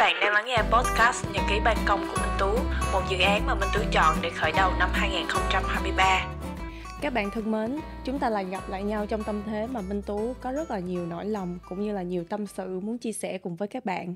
Các bạn đang lắng nghe podcast Nhật ký ban công của Minh Tú, một dự án mà Minh Tú chọn để khởi đầu năm 2023. Các bạn thân mến, chúng ta lại gặp lại nhau trong tâm thế mà Minh Tú có rất là nhiều nỗi lòng cũng như là nhiều tâm sự muốn chia sẻ cùng với các bạn.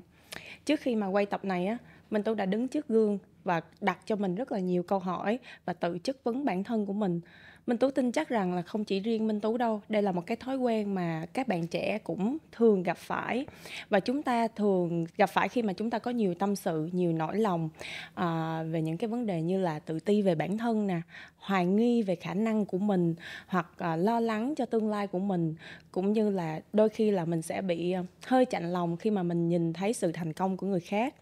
Trước khi mà quay tập này á, Minh Tú đã đứng trước gương và đặt cho mình rất là nhiều câu hỏi và tự chất vấn bản thân của mình Minh Tú tin chắc rằng là không chỉ riêng Minh Tú đâu, đây là một cái thói quen mà các bạn trẻ cũng thường gặp phải và chúng ta thường gặp phải khi mà chúng ta có nhiều tâm sự, nhiều nỗi lòng à, về những cái vấn đề như là tự ti về bản thân nè, hoài nghi về khả năng của mình hoặc à, lo lắng cho tương lai của mình cũng như là đôi khi là mình sẽ bị à, hơi chạnh lòng khi mà mình nhìn thấy sự thành công của người khác.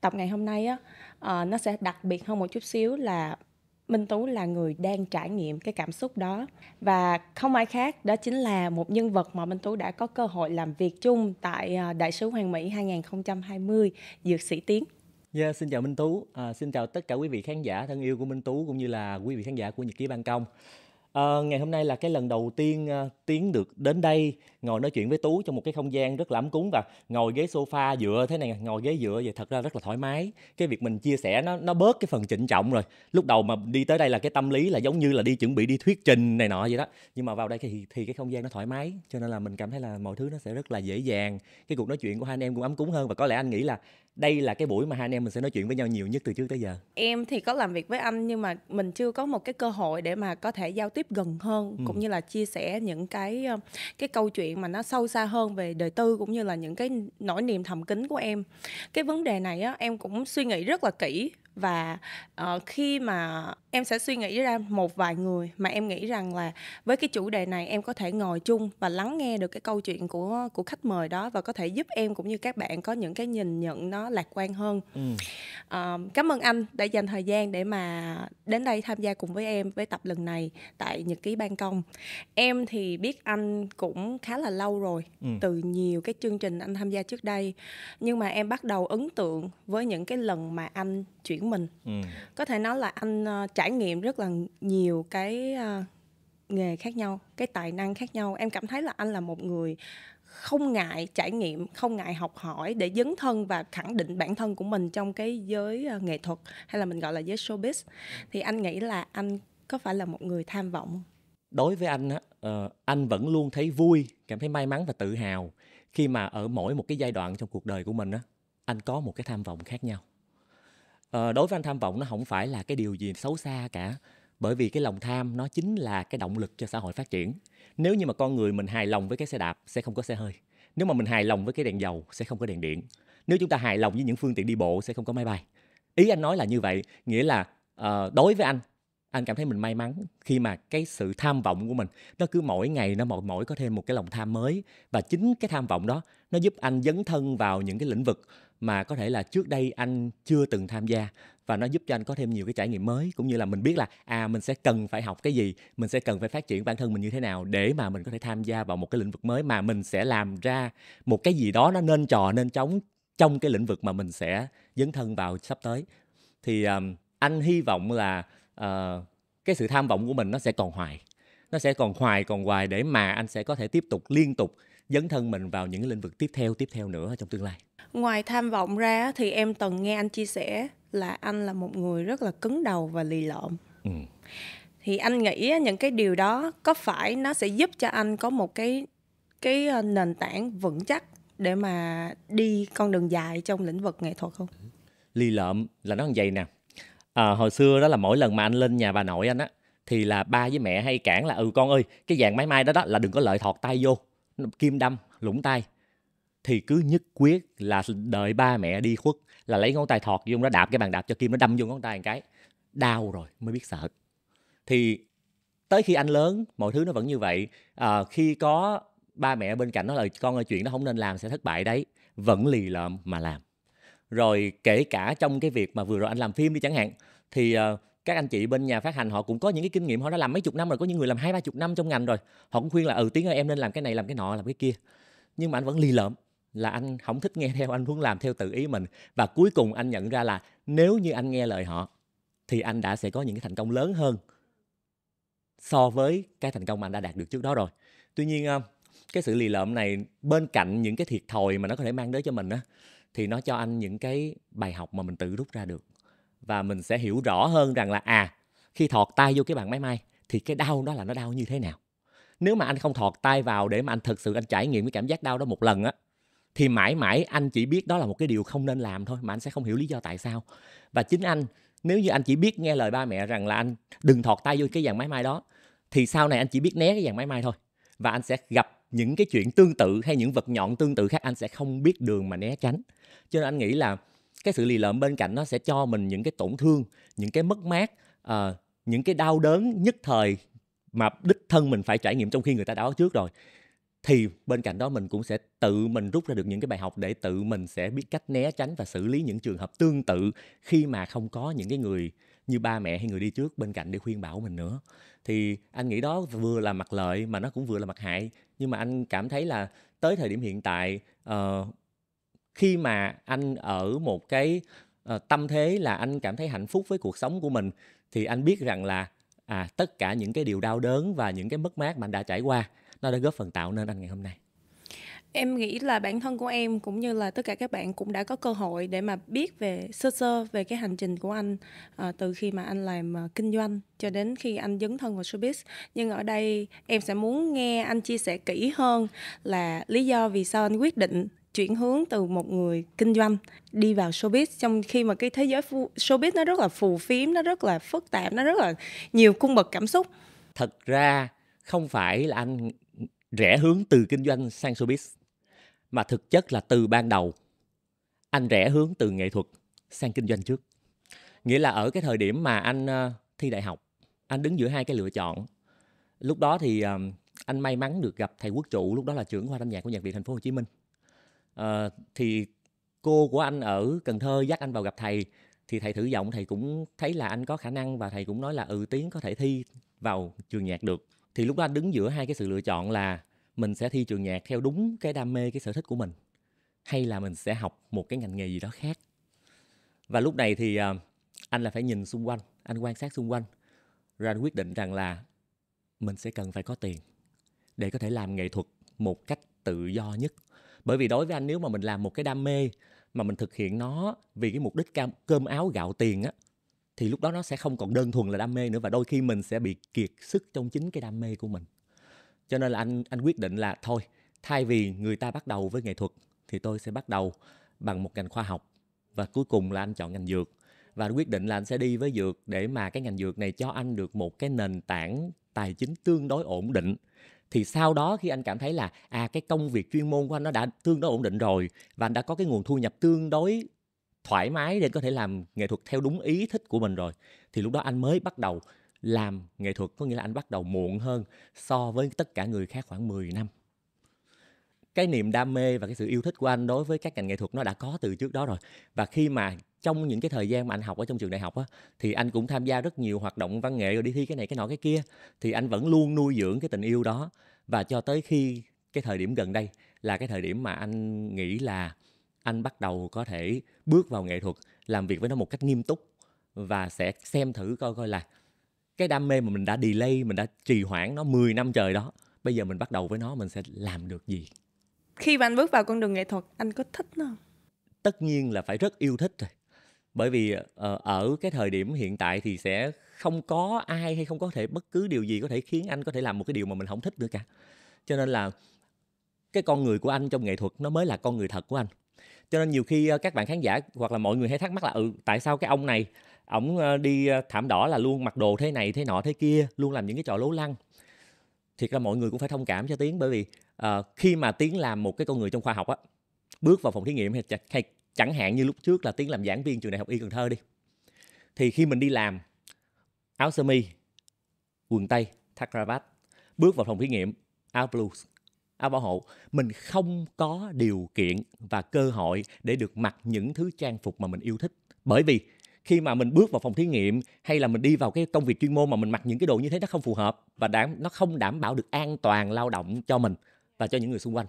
Tập ngày hôm nay á, à, nó sẽ đặc biệt hơn một chút xíu là Minh Tú là người đang trải nghiệm cái cảm xúc đó và không ai khác đó chính là một nhân vật mà Minh Tú đã có cơ hội làm việc chung tại à, Đại sứ Hoàng Mỹ 2020 Dược sĩ Tiến. Yeah, dạ, xin chào Minh Tú, à, xin chào tất cả quý vị khán giả thân yêu của Minh Tú cũng như là quý vị khán giả của Nhật ký Ban Công. Ờ, ngày hôm nay là cái lần đầu tiên, a, ờ, Tiến được đến đây ngồi nói chuyện với Tú trong một cái không gian rất là ấm cúng và ngồi ghế sofa dựa thế này, ngồi ghế dựa vậy thật ra rất là thoải mái. Cái việc mình chia sẻ nó nó bớt cái phần trịnh trọng rồi. Lúc đầu mà đi tới đây là cái tâm lý là giống như là đi chuẩn bị đi thuyết trình này nọ vậy đó. Nhưng mà vào đây thì thì cái không gian nó thoải mái, cho nên là mình cảm thấy là mọi thứ nó sẽ rất là dễ dàng. Cái cuộc nói chuyện của hai anh em cũng ấm cúng hơn và có lẽ anh nghĩ là đây là cái buổi mà hai anh em mình sẽ nói chuyện với nhau nhiều nhất từ trước tới giờ em thì có làm việc với anh nhưng mà mình chưa có một cái cơ hội để mà có thể giao tiếp gần hơn ừ. cũng như là chia sẻ những cái ờ, cái câu chuyện mà nó sâu xa hơn về đời tư cũng như là những cái nỗi niềm thầm kín của em cái vấn đề này á em cũng suy nghĩ rất là kỹ và uh, khi mà em sẽ suy nghĩ ra một vài người mà em nghĩ rằng là với cái chủ đề này em có thể ngồi chung và lắng nghe được cái câu chuyện của của khách mời đó và có thể giúp em cũng như các bạn có những cái nhìn nhận nó lạc quan hơn. Ừ. Uh, cảm ơn anh đã dành thời gian để mà đến đây tham gia cùng với em với tập lần này tại nhật ký ban công. Em thì biết anh cũng khá là lâu rồi ừ. từ nhiều cái chương trình anh tham gia trước đây nhưng mà em bắt đầu ấn tượng với những cái lần mà anh chuyển mình ừ. có thể nói là anh uh, trải nghiệm rất là nhiều cái uh, nghề khác nhau cái tài năng khác nhau em cảm thấy là anh là một người không ngại trải nghiệm không ngại học hỏi để dấn thân và khẳng định bản thân của mình trong cái giới uh, nghệ thuật hay là mình gọi là giới showbiz thì anh nghĩ là anh có phải là một người tham vọng đối với anh á uh, anh vẫn luôn thấy vui cảm thấy may mắn và tự hào khi mà ở mỗi một cái giai đoạn trong cuộc đời của mình á anh có một cái tham vọng khác nhau ờ, đối với anh tham vọng nó không phải là cái điều gì xấu xa cả bởi vì cái lòng tham nó chính là cái động lực cho xã hội phát triển nếu như mà con người mình hài lòng với cái xe đạp sẽ không có xe hơi nếu mà mình hài lòng với cái đèn dầu sẽ không có đèn điện nếu chúng ta hài lòng với những phương tiện đi bộ sẽ không có máy bay ý anh nói là như vậy nghĩa là uh, đối với anh anh cảm thấy mình may mắn khi mà cái sự tham vọng của mình nó cứ mỗi ngày nó mỗi mỗi có thêm một cái lòng tham mới và chính cái tham vọng đó nó giúp anh dấn thân vào những cái lĩnh vực mà có thể là trước đây anh chưa từng tham gia và nó giúp cho anh có thêm nhiều cái trải nghiệm mới cũng như là mình biết là à mình sẽ cần phải học cái gì mình sẽ cần phải phát triển bản thân mình như thế nào để mà mình có thể tham gia vào một cái lĩnh vực mới mà mình sẽ làm ra một cái gì đó nó nên trò nên trống trong cái lĩnh vực mà mình sẽ dấn thân vào sắp tới thì um, anh hy vọng là uh, cái sự tham vọng của mình nó sẽ còn hoài nó sẽ còn hoài còn hoài để mà anh sẽ có thể tiếp tục liên tục dấn thân mình vào những lĩnh vực tiếp theo tiếp theo nữa trong tương lai ngoài tham vọng ra thì em từng nghe anh chia sẻ là anh là một người rất là cứng đầu và lì lợm ừ. thì anh nghĩ những cái điều đó có phải nó sẽ giúp cho anh có một cái cái ờ, nền tảng vững chắc để mà đi con đường dài trong lĩnh vực nghệ thuật không lì lợm là nó như vậy nè à, hồi xưa đó là mỗi lần mà anh lên nhà bà nội anh á thì là ba với mẹ hay cản là ừ con ơi cái dạng máy may đó đó là đừng có lợi thọt tay vô kim đâm lũng tay thì cứ nhất quyết là đợi ba mẹ đi khuất là lấy ngón tay thọt vô nó đạp cái bàn đạp cho kim nó đâm vô ngón tay một cái đau rồi mới biết sợ thì tới khi anh lớn mọi thứ nó vẫn như vậy à, khi có ba mẹ bên cạnh nó là con ơi chuyện đó không nên làm sẽ thất bại đấy vẫn lì lợm mà làm rồi kể cả trong cái việc mà vừa rồi anh làm phim đi chẳng hạn thì uh, các anh chị bên nhà phát hành họ cũng có những cái kinh nghiệm họ đã làm mấy chục năm rồi có những người làm hai ba chục năm trong ngành rồi họ cũng khuyên là ừ tiếng ơi em nên làm cái này làm cái nọ làm cái kia nhưng mà anh vẫn lì lợm là anh không thích nghe theo anh muốn làm theo tự ý mình và cuối cùng anh nhận ra là nếu như anh nghe lời họ thì anh đã sẽ có những cái thành công lớn hơn so với cái thành công mà anh đã đạt được trước đó rồi tuy nhiên ờ, cái sự lì lợm này bên cạnh những cái thiệt thòi mà nó có thể mang đến cho mình á thì nó cho anh những cái bài học mà mình tự rút ra được và mình sẽ hiểu rõ hơn rằng là à khi thọt tay vô cái bàn máy may thì cái đau đó là nó đau như thế nào nếu mà anh không thọt tay vào để mà anh thực sự anh trải nghiệm cái cảm giác đau đó một lần á thì mãi mãi anh chỉ biết đó là một cái điều không nên làm thôi mà anh sẽ không hiểu lý do tại sao và chính anh nếu như anh chỉ biết nghe lời ba mẹ rằng là anh đừng thọt tay vô cái dàn máy may đó thì sau này anh chỉ biết né cái dàn máy may thôi và anh sẽ gặp những cái chuyện tương tự hay những vật nhọn tương tự khác anh sẽ không biết đường mà né tránh cho nên anh nghĩ là cái sự lì lợm bên cạnh nó sẽ cho mình những cái tổn thương những cái mất mát uh, những cái đau đớn nhất thời mà đích thân mình phải trải nghiệm trong khi người ta đã báo trước rồi thì bên cạnh đó mình cũng sẽ tự mình rút ra được những cái bài học để tự mình sẽ biết cách né tránh và xử lý những trường hợp tương tự khi mà không có những cái người như ba mẹ hay người đi trước bên cạnh để khuyên bảo mình nữa thì anh nghĩ đó vừa là mặt lợi mà nó cũng vừa là mặt hại nhưng mà anh cảm thấy là tới thời điểm hiện tại uh, khi mà anh ở một cái uh, tâm thế là anh cảm thấy hạnh phúc với cuộc sống của mình thì anh biết rằng là à tất cả những cái điều đau đớn và những cái mất mát mà anh đã trải qua nó đã góp phần tạo nên anh ngày hôm nay em nghĩ là bản thân của em cũng như là tất cả các bạn cũng đã có cơ hội để mà biết về sơ sơ về cái hành trình của anh à, từ khi mà anh làm à, kinh doanh cho đến khi anh dấn thân vào showbiz nhưng ở đây em sẽ muốn nghe anh chia sẻ kỹ hơn là lý do vì sao anh quyết định chuyển hướng từ một người kinh doanh đi vào showbiz trong khi mà cái thế giới showbiz nó rất là phù phiếm nó rất là phức tạp nó rất là nhiều cung bậc cảm xúc thật ra không phải là anh rẽ hướng từ kinh doanh sang showbiz mà thực chất là từ ban đầu anh rẽ hướng từ nghệ thuật sang kinh doanh trước nghĩa là ở cái thời điểm mà anh ờ, thi đại học anh đứng giữa hai cái lựa chọn lúc đó thì ờ, anh may mắn được gặp thầy quốc trụ lúc đó là trưởng khoa âm nhạc của nhạc viện thành phố hồ chí minh à, thì cô của anh ở cần thơ dắt anh vào gặp thầy thì thầy thử giọng thầy cũng thấy là anh có khả năng và thầy cũng nói là ừ tiếng có thể thi vào trường nhạc được thì lúc đó đứng giữa hai cái sự lựa chọn là mình sẽ thi trường nhạc theo đúng cái đam mê cái sở thích của mình hay là mình sẽ học một cái ngành nghề gì đó khác và lúc này thì à, anh là phải nhìn xung quanh anh quan sát xung quanh rồi anh quyết định rằng là mình sẽ cần phải có tiền để có thể làm nghệ thuật một cách tự do nhất bởi vì đối với anh nếu mà mình làm một cái đam mê mà mình thực hiện nó vì cái mục đích cơm áo gạo tiền á thì lúc đó nó sẽ không còn đơn thuần là đam mê nữa và đôi khi mình sẽ bị kiệt sức trong chính cái đam mê của mình cho nên là anh anh quyết định là thôi thay vì người ta bắt đầu với nghệ thuật thì tôi sẽ bắt đầu bằng một ngành khoa học và cuối cùng là anh chọn ngành dược và quyết định là anh sẽ đi với dược để mà cái ngành dược này cho anh được một cái nền tảng tài chính tương đối ổn định thì sau đó khi anh cảm thấy là à cái công việc chuyên môn của anh nó đã tương đối ổn định rồi và anh đã có cái nguồn thu nhập tương đối thoải mái để có thể làm nghệ thuật theo đúng ý thích của mình rồi thì lúc đó anh mới bắt đầu làm nghệ thuật có nghĩa là anh bắt đầu muộn hơn so với tất cả người khác khoảng 10 năm cái niềm đam mê và cái sự yêu thích của anh đối với các ngành nghệ thuật nó đã có từ trước đó rồi và khi mà trong những cái thời gian mà anh học ở trong trường đại học á thì anh cũng tham gia rất nhiều hoạt động văn nghệ rồi đi thi cái này cái nọ cái kia thì anh vẫn luôn nuôi dưỡng cái tình yêu đó và cho tới khi cái thời điểm gần đây là cái thời điểm mà anh nghĩ là anh bắt đầu có thể bước vào nghệ thuật làm việc với nó một cách nghiêm túc và sẽ xem thử coi coi là cái đam mê mà mình đã delay mình đã trì hoãn nó 10 năm trời đó bây giờ mình bắt đầu với nó mình sẽ làm được gì khi mà anh bước vào con đường nghệ thuật anh có thích nó không tất nhiên là phải rất yêu thích rồi bởi vì ờ, ở cái thời điểm hiện tại thì sẽ không có ai hay không có thể bất cứ điều gì có thể khiến anh có thể làm một cái điều mà mình không thích nữa cả cho nên là cái con người của anh trong nghệ thuật nó mới là con người thật của anh cho nên nhiều khi ờ, các bạn khán giả hoặc là mọi người hay thắc mắc là ừ tại sao cái ông này ổng ờ, đi ờ, thảm đỏ là luôn mặc đồ thế này thế nọ thế kia luôn làm những cái trò lố lăng thiệt ra mọi người cũng phải thông cảm cho tiến bởi vì uh, khi mà tiến làm một cái con người trong khoa học á bước vào phòng thí nghiệm hay, hay chẳng hạn như lúc trước là tiến làm giảng viên trường đại học y cần thơ đi thì khi mình đi làm áo sơ mi quần tây thắt cravat bước vào phòng thí nghiệm áo blues áo bảo hộ mình không có điều kiện và cơ hội để được mặc những thứ trang phục mà mình yêu thích bởi vì khi mà mình bước vào phòng thí nghiệm hay là mình đi vào cái công việc chuyên môn mà mình mặc những cái đồ như thế nó không phù hợp và đảm nó không đảm bảo được an toàn lao động cho mình và cho những người xung quanh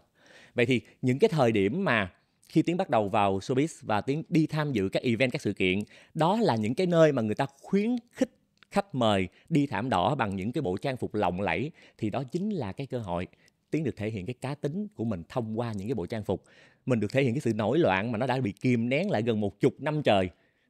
vậy thì những cái thời điểm mà khi tiến bắt đầu vào showbiz và tiến đi tham dự các event các sự kiện đó là những cái nơi mà người ta khuyến khích khách mời đi thảm đỏ bằng những cái bộ trang phục lộng lẫy thì đó chính là cái cơ hội tiến được thể hiện cái cá tính của mình thông qua những cái bộ trang phục mình được thể hiện cái sự nổi loạn mà nó đã bị kìm nén lại gần một chục năm trời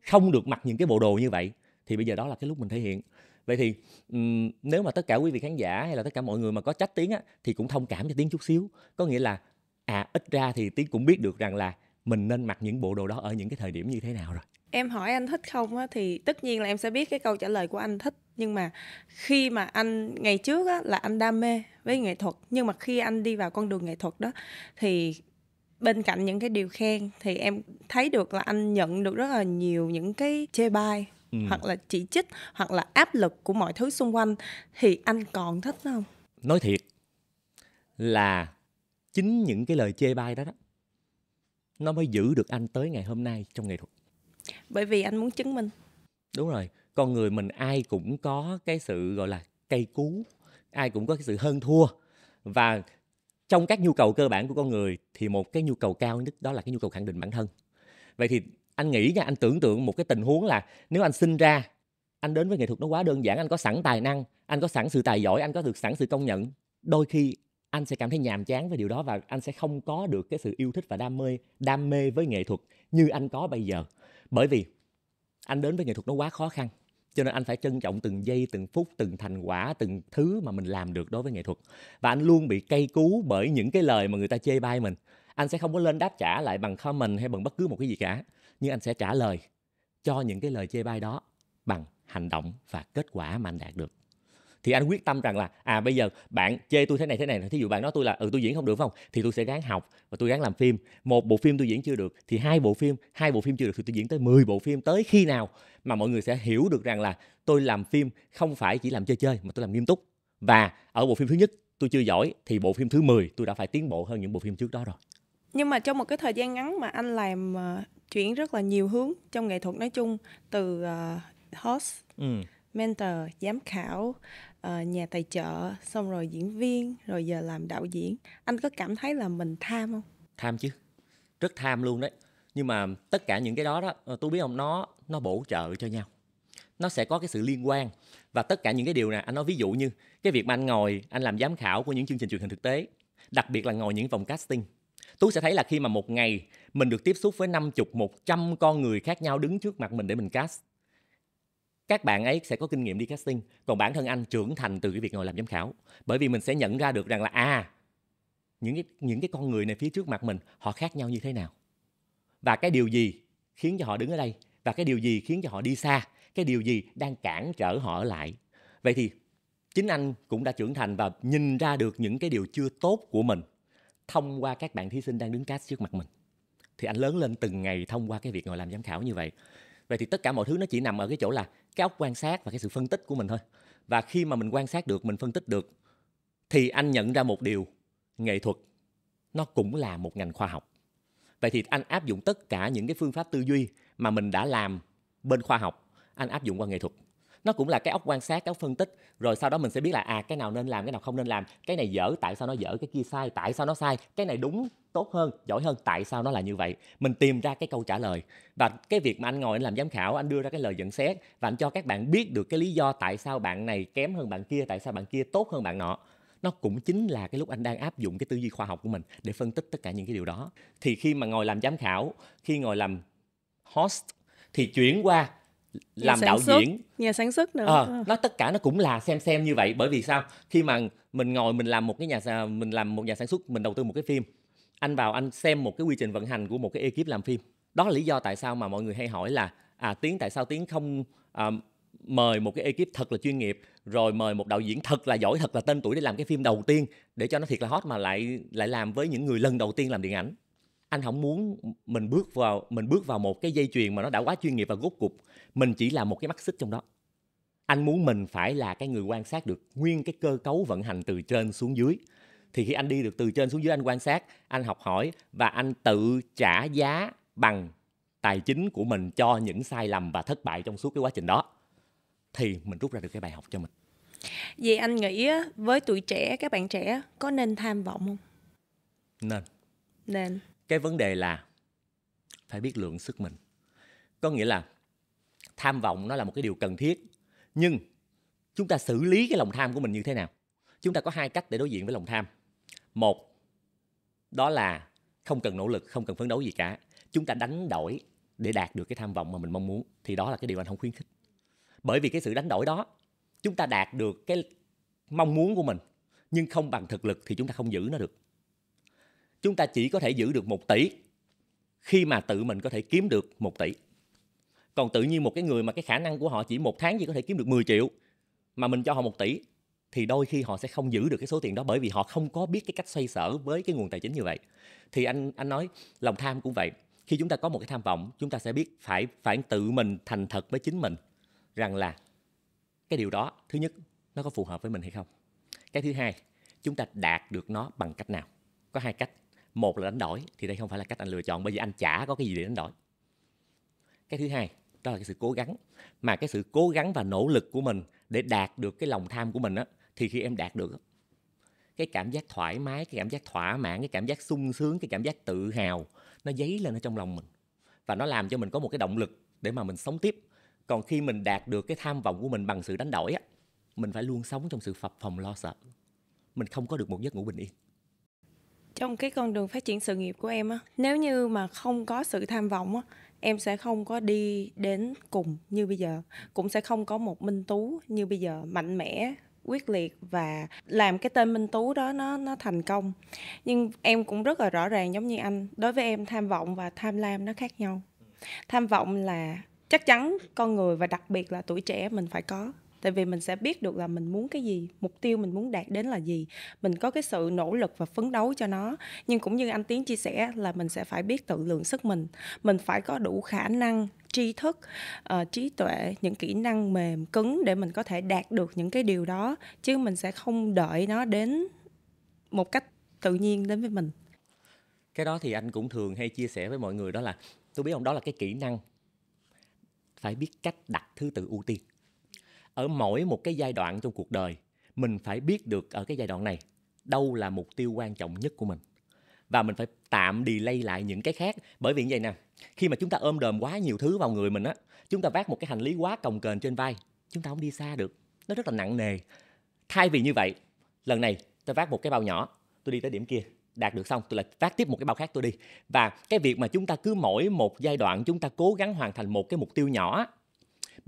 không được mặc những cái bộ đồ như vậy thì bây giờ đó là cái lúc mình thể hiện vậy thì um, nếu mà tất cả quý vị khán giả hay là tất cả mọi người mà có trách tiếng á thì cũng thông cảm cho tiếng chút xíu có nghĩa là à ít ra thì tiếng cũng biết được rằng là mình nên mặc những bộ đồ đó ở những cái thời điểm như thế nào rồi em hỏi anh thích không á thì tất nhiên là em sẽ biết cái câu trả lời của anh thích nhưng mà khi mà anh ngày trước á, là anh đam mê với nghệ thuật nhưng mà khi anh đi vào con đường nghệ thuật đó thì bên cạnh những cái điều khen thì em thấy được là anh nhận được rất là nhiều những cái chê bai ừ. hoặc là chỉ trích hoặc là áp lực của mọi thứ xung quanh thì anh còn thích không nói thiệt là chính những cái lời chê bai đó đó nó mới giữ được anh tới ngày hôm nay trong nghệ thuật bởi vì anh muốn chứng minh đúng rồi con người mình ai cũng có cái sự gọi là cây cú ai cũng có cái sự hơn thua và trong các nhu cầu cơ bản của con người thì một cái nhu cầu cao nhất đó là cái nhu cầu khẳng định bản thân vậy thì anh nghĩ nha anh tưởng tượng một cái tình huống là nếu anh sinh ra anh đến với nghệ thuật nó quá đơn giản anh có sẵn tài năng anh có sẵn sự tài giỏi anh có được sẵn sự công nhận đôi khi anh sẽ cảm thấy nhàm chán với điều đó và anh sẽ không có được cái sự yêu thích và đam mê đam mê với nghệ thuật như anh có bây giờ bởi vì anh đến với nghệ thuật nó quá khó khăn cho nên anh phải trân trọng từng giây từng phút từng thành quả từng thứ mà mình làm được đối với nghệ thuật và anh luôn bị cay cú bởi những cái lời mà người ta chê bai mình anh sẽ không có lên đáp trả lại bằng comment hay bằng bất cứ một cái gì cả nhưng anh sẽ trả lời cho những cái lời chê bai đó bằng hành động và kết quả mà anh đạt được thì anh quyết tâm rằng là à bây giờ bạn chê tôi thế này thế này thí dụ bạn nói tôi là ừ tôi diễn không được không thì tôi sẽ ráng học và tôi ráng làm phim một bộ phim tôi diễn chưa được thì hai bộ phim hai bộ phim chưa được thì tôi diễn tới 10 bộ phim tới khi nào mà mọi người sẽ hiểu được rằng là tôi làm phim không phải chỉ làm chơi chơi mà tôi làm nghiêm túc và ở bộ phim thứ nhất tôi chưa giỏi thì bộ phim thứ 10 tôi đã phải tiến bộ hơn những bộ phim trước đó rồi nhưng mà trong một cái thời gian ngắn mà anh làm uh, chuyển rất là nhiều hướng trong nghệ thuật nói chung từ uh, host ừ mentor giám khảo ờ, nhà tài trợ xong rồi diễn viên rồi giờ làm đạo diễn anh có cảm thấy là mình tham không tham chứ rất tham luôn đấy nhưng mà tất cả những cái đó đó ờ, tôi biết không nó nó bổ trợ cho nhau nó sẽ có cái sự liên quan và tất cả những cái điều này anh nói ví dụ như cái việc mà anh ngồi anh làm giám khảo của những chương trình truyền hình thực tế đặc biệt là ngồi những vòng casting Tú sẽ thấy là khi mà một ngày mình được tiếp xúc với 50, 100 con người khác nhau đứng trước mặt mình để mình cast các bạn ấy sẽ có kinh nghiệm đi casting còn bản thân anh trưởng thành từ cái việc ngồi làm giám khảo bởi vì mình sẽ nhận ra được rằng là à những cái những cái con người này phía trước mặt mình họ khác nhau như thế nào và cái điều gì khiến cho họ đứng ở đây và cái điều gì khiến cho họ đi xa cái điều gì đang cản trở họ ở lại vậy thì chính anh cũng đã trưởng thành và nhìn ra được những cái điều chưa tốt của mình thông qua các bạn thí sinh đang đứng cast trước mặt mình thì anh lớn lên từng ngày thông qua cái việc ngồi làm giám khảo như vậy vậy thì tất cả mọi thứ nó chỉ nằm ở cái chỗ là cái óc quan sát và cái sự phân tích của mình thôi và khi mà mình quan sát được mình phân tích được thì anh nhận ra một điều nghệ thuật nó cũng là một ngành khoa học vậy thì anh áp dụng tất cả những cái phương pháp tư duy mà mình đã làm bên khoa học anh áp dụng qua nghệ thuật nó cũng là cái óc quan sát cái óc phân tích rồi sau đó mình sẽ biết là à cái nào nên làm cái nào không nên làm cái này dở tại sao nó dở cái kia sai tại sao nó sai cái này đúng tốt hơn giỏi hơn tại sao nó là như vậy mình tìm ra cái câu trả lời và cái việc mà anh ngồi anh làm giám khảo anh đưa ra cái lời nhận xét và anh cho các bạn biết được cái lý do tại sao bạn này kém hơn bạn kia tại sao bạn kia tốt hơn bạn nọ nó cũng chính là cái lúc anh đang áp dụng cái tư duy khoa học của mình để phân tích tất cả những cái điều đó thì khi mà ngồi làm giám khảo khi ngồi làm host thì chuyển qua làm đạo xuất, diễn nhà sản xuất nữa à, nó tất cả nó cũng là xem xem như vậy bởi vì sao khi mà mình ngồi mình làm một cái nhà mình làm một nhà sản xuất mình đầu tư một cái phim anh vào anh xem một cái quy trình vận hành của một cái ekip làm phim đó là lý do tại sao mà mọi người hay hỏi là à tiếng tại sao tiếng không à, mời một cái ekip thật là chuyên nghiệp rồi mời một đạo diễn thật là giỏi thật là tên tuổi để làm cái phim đầu tiên để cho nó thiệt là hot mà lại lại làm với những người lần đầu tiên làm điện ảnh anh không muốn mình bước vào mình bước vào một cái dây chuyền mà nó đã quá chuyên nghiệp và gốc cục mình chỉ là một cái mắt xích trong đó anh muốn mình phải là cái người quan sát được nguyên cái cơ cấu vận hành từ trên xuống dưới thì khi anh đi được từ trên xuống dưới anh quan sát anh học hỏi và anh tự trả giá bằng tài chính của mình cho những sai lầm và thất bại trong suốt cái quá trình đó thì mình rút ra được cái bài học cho mình vậy anh nghĩ với tuổi trẻ các bạn trẻ có nên tham vọng không nên nên cái vấn đề là phải biết lượng sức mình có nghĩa là tham vọng nó là một cái điều cần thiết nhưng chúng ta xử lý cái lòng tham của mình như thế nào chúng ta có hai cách để đối diện với lòng tham một đó là không cần nỗ lực không cần phấn đấu gì cả chúng ta đánh đổi để đạt được cái tham vọng mà mình mong muốn thì đó là cái điều anh không khuyến khích bởi vì cái sự đánh đổi đó chúng ta đạt được cái mong muốn của mình nhưng không bằng thực lực thì chúng ta không giữ nó được chúng ta chỉ có thể giữ được 1 tỷ khi mà tự mình có thể kiếm được 1 tỷ. Còn tự nhiên một cái người mà cái khả năng của họ chỉ một tháng gì có thể kiếm được 10 triệu mà mình cho họ 1 tỷ thì đôi khi họ sẽ không giữ được cái số tiền đó bởi vì họ không có biết cái cách xoay sở với cái nguồn tài chính như vậy. Thì anh anh nói lòng tham cũng vậy. Khi chúng ta có một cái tham vọng, chúng ta sẽ biết phải phải tự mình thành thật với chính mình rằng là cái điều đó thứ nhất nó có phù hợp với mình hay không. Cái thứ hai, chúng ta đạt được nó bằng cách nào? Có hai cách một là đánh đổi thì đây không phải là cách anh lựa chọn bởi vì anh chả có cái gì để đánh đổi cái thứ hai đó là cái sự cố gắng mà cái sự cố gắng và nỗ lực của mình để đạt được cái lòng tham của mình á thì khi em đạt được cái cảm giác thoải mái cái cảm giác thỏa mãn cái cảm giác sung sướng cái cảm giác tự hào nó dấy lên ở trong lòng mình và nó làm cho mình có một cái động lực để mà mình sống tiếp còn khi mình đạt được cái tham vọng của mình bằng sự đánh đổi á mình phải luôn sống trong sự phập phòng lo sợ mình không có được một giấc ngủ bình yên trong cái con đường phát triển sự nghiệp của em á nếu như mà không có sự tham vọng á em sẽ không có đi đến cùng như bây giờ cũng sẽ không có một minh tú như bây giờ mạnh mẽ quyết liệt và làm cái tên minh tú đó nó nó thành công nhưng em cũng rất là rõ ràng giống như anh đối với em tham vọng và tham lam nó khác nhau tham vọng là chắc chắn con người và đặc biệt là tuổi trẻ mình phải có tại vì mình sẽ biết được là mình muốn cái gì mục tiêu mình muốn đạt đến là gì mình có cái sự nỗ lực và phấn đấu cho nó nhưng cũng như anh tiến chia sẻ là mình sẽ phải biết tự lượng sức mình mình phải có đủ khả năng tri thức uh, trí tuệ những kỹ năng mềm cứng để mình có thể đạt được những cái điều đó chứ mình sẽ không đợi nó đến một cách tự nhiên đến với mình cái đó thì anh cũng thường hay chia sẻ với mọi người đó là tôi biết không đó là cái kỹ năng phải biết cách đặt thứ tự ưu tiên ở mỗi một cái giai đoạn trong cuộc đời mình phải biết được ở cái giai đoạn này đâu là mục tiêu quan trọng nhất của mình và mình phải tạm delay lại những cái khác bởi vì như vậy nè khi mà chúng ta ôm đờm quá nhiều thứ vào người mình á chúng ta vác một cái hành lý quá cồng kềnh trên vai chúng ta không đi xa được nó rất là nặng nề thay vì như vậy lần này tôi vác một cái bao nhỏ tôi đi tới điểm kia đạt được xong tôi lại vác tiếp một cái bao khác tôi đi và cái việc mà chúng ta cứ mỗi một giai đoạn chúng ta cố gắng hoàn thành một cái mục tiêu nhỏ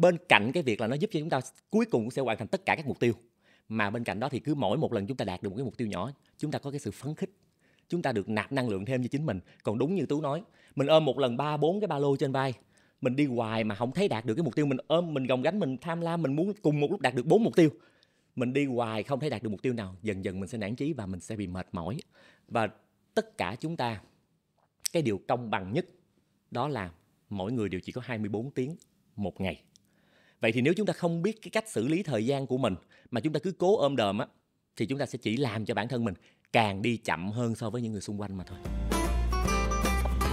bên cạnh cái việc là nó giúp cho chúng ta cuối cùng cũng sẽ hoàn thành tất cả các mục tiêu mà bên cạnh đó thì cứ mỗi một lần chúng ta đạt được một cái mục tiêu nhỏ chúng ta có cái sự phấn khích chúng ta được nạp năng lượng thêm cho chính mình còn đúng như tú nói mình ôm một lần ba bốn cái ba lô trên vai mình đi hoài mà không thấy đạt được cái mục tiêu mình ôm mình gồng gánh mình tham lam mình muốn cùng một lúc đạt được bốn mục tiêu mình đi hoài không thấy đạt được mục tiêu nào dần dần mình sẽ nản chí và mình sẽ bị mệt mỏi và tất cả chúng ta cái điều công bằng nhất đó là mỗi người đều chỉ có 24 tiếng một ngày vậy thì nếu chúng ta không biết cái cách xử lý thời gian của mình mà chúng ta cứ cố ôm đờm á thì chúng ta sẽ chỉ làm cho bản thân mình càng đi chậm hơn so với những người xung quanh mà thôi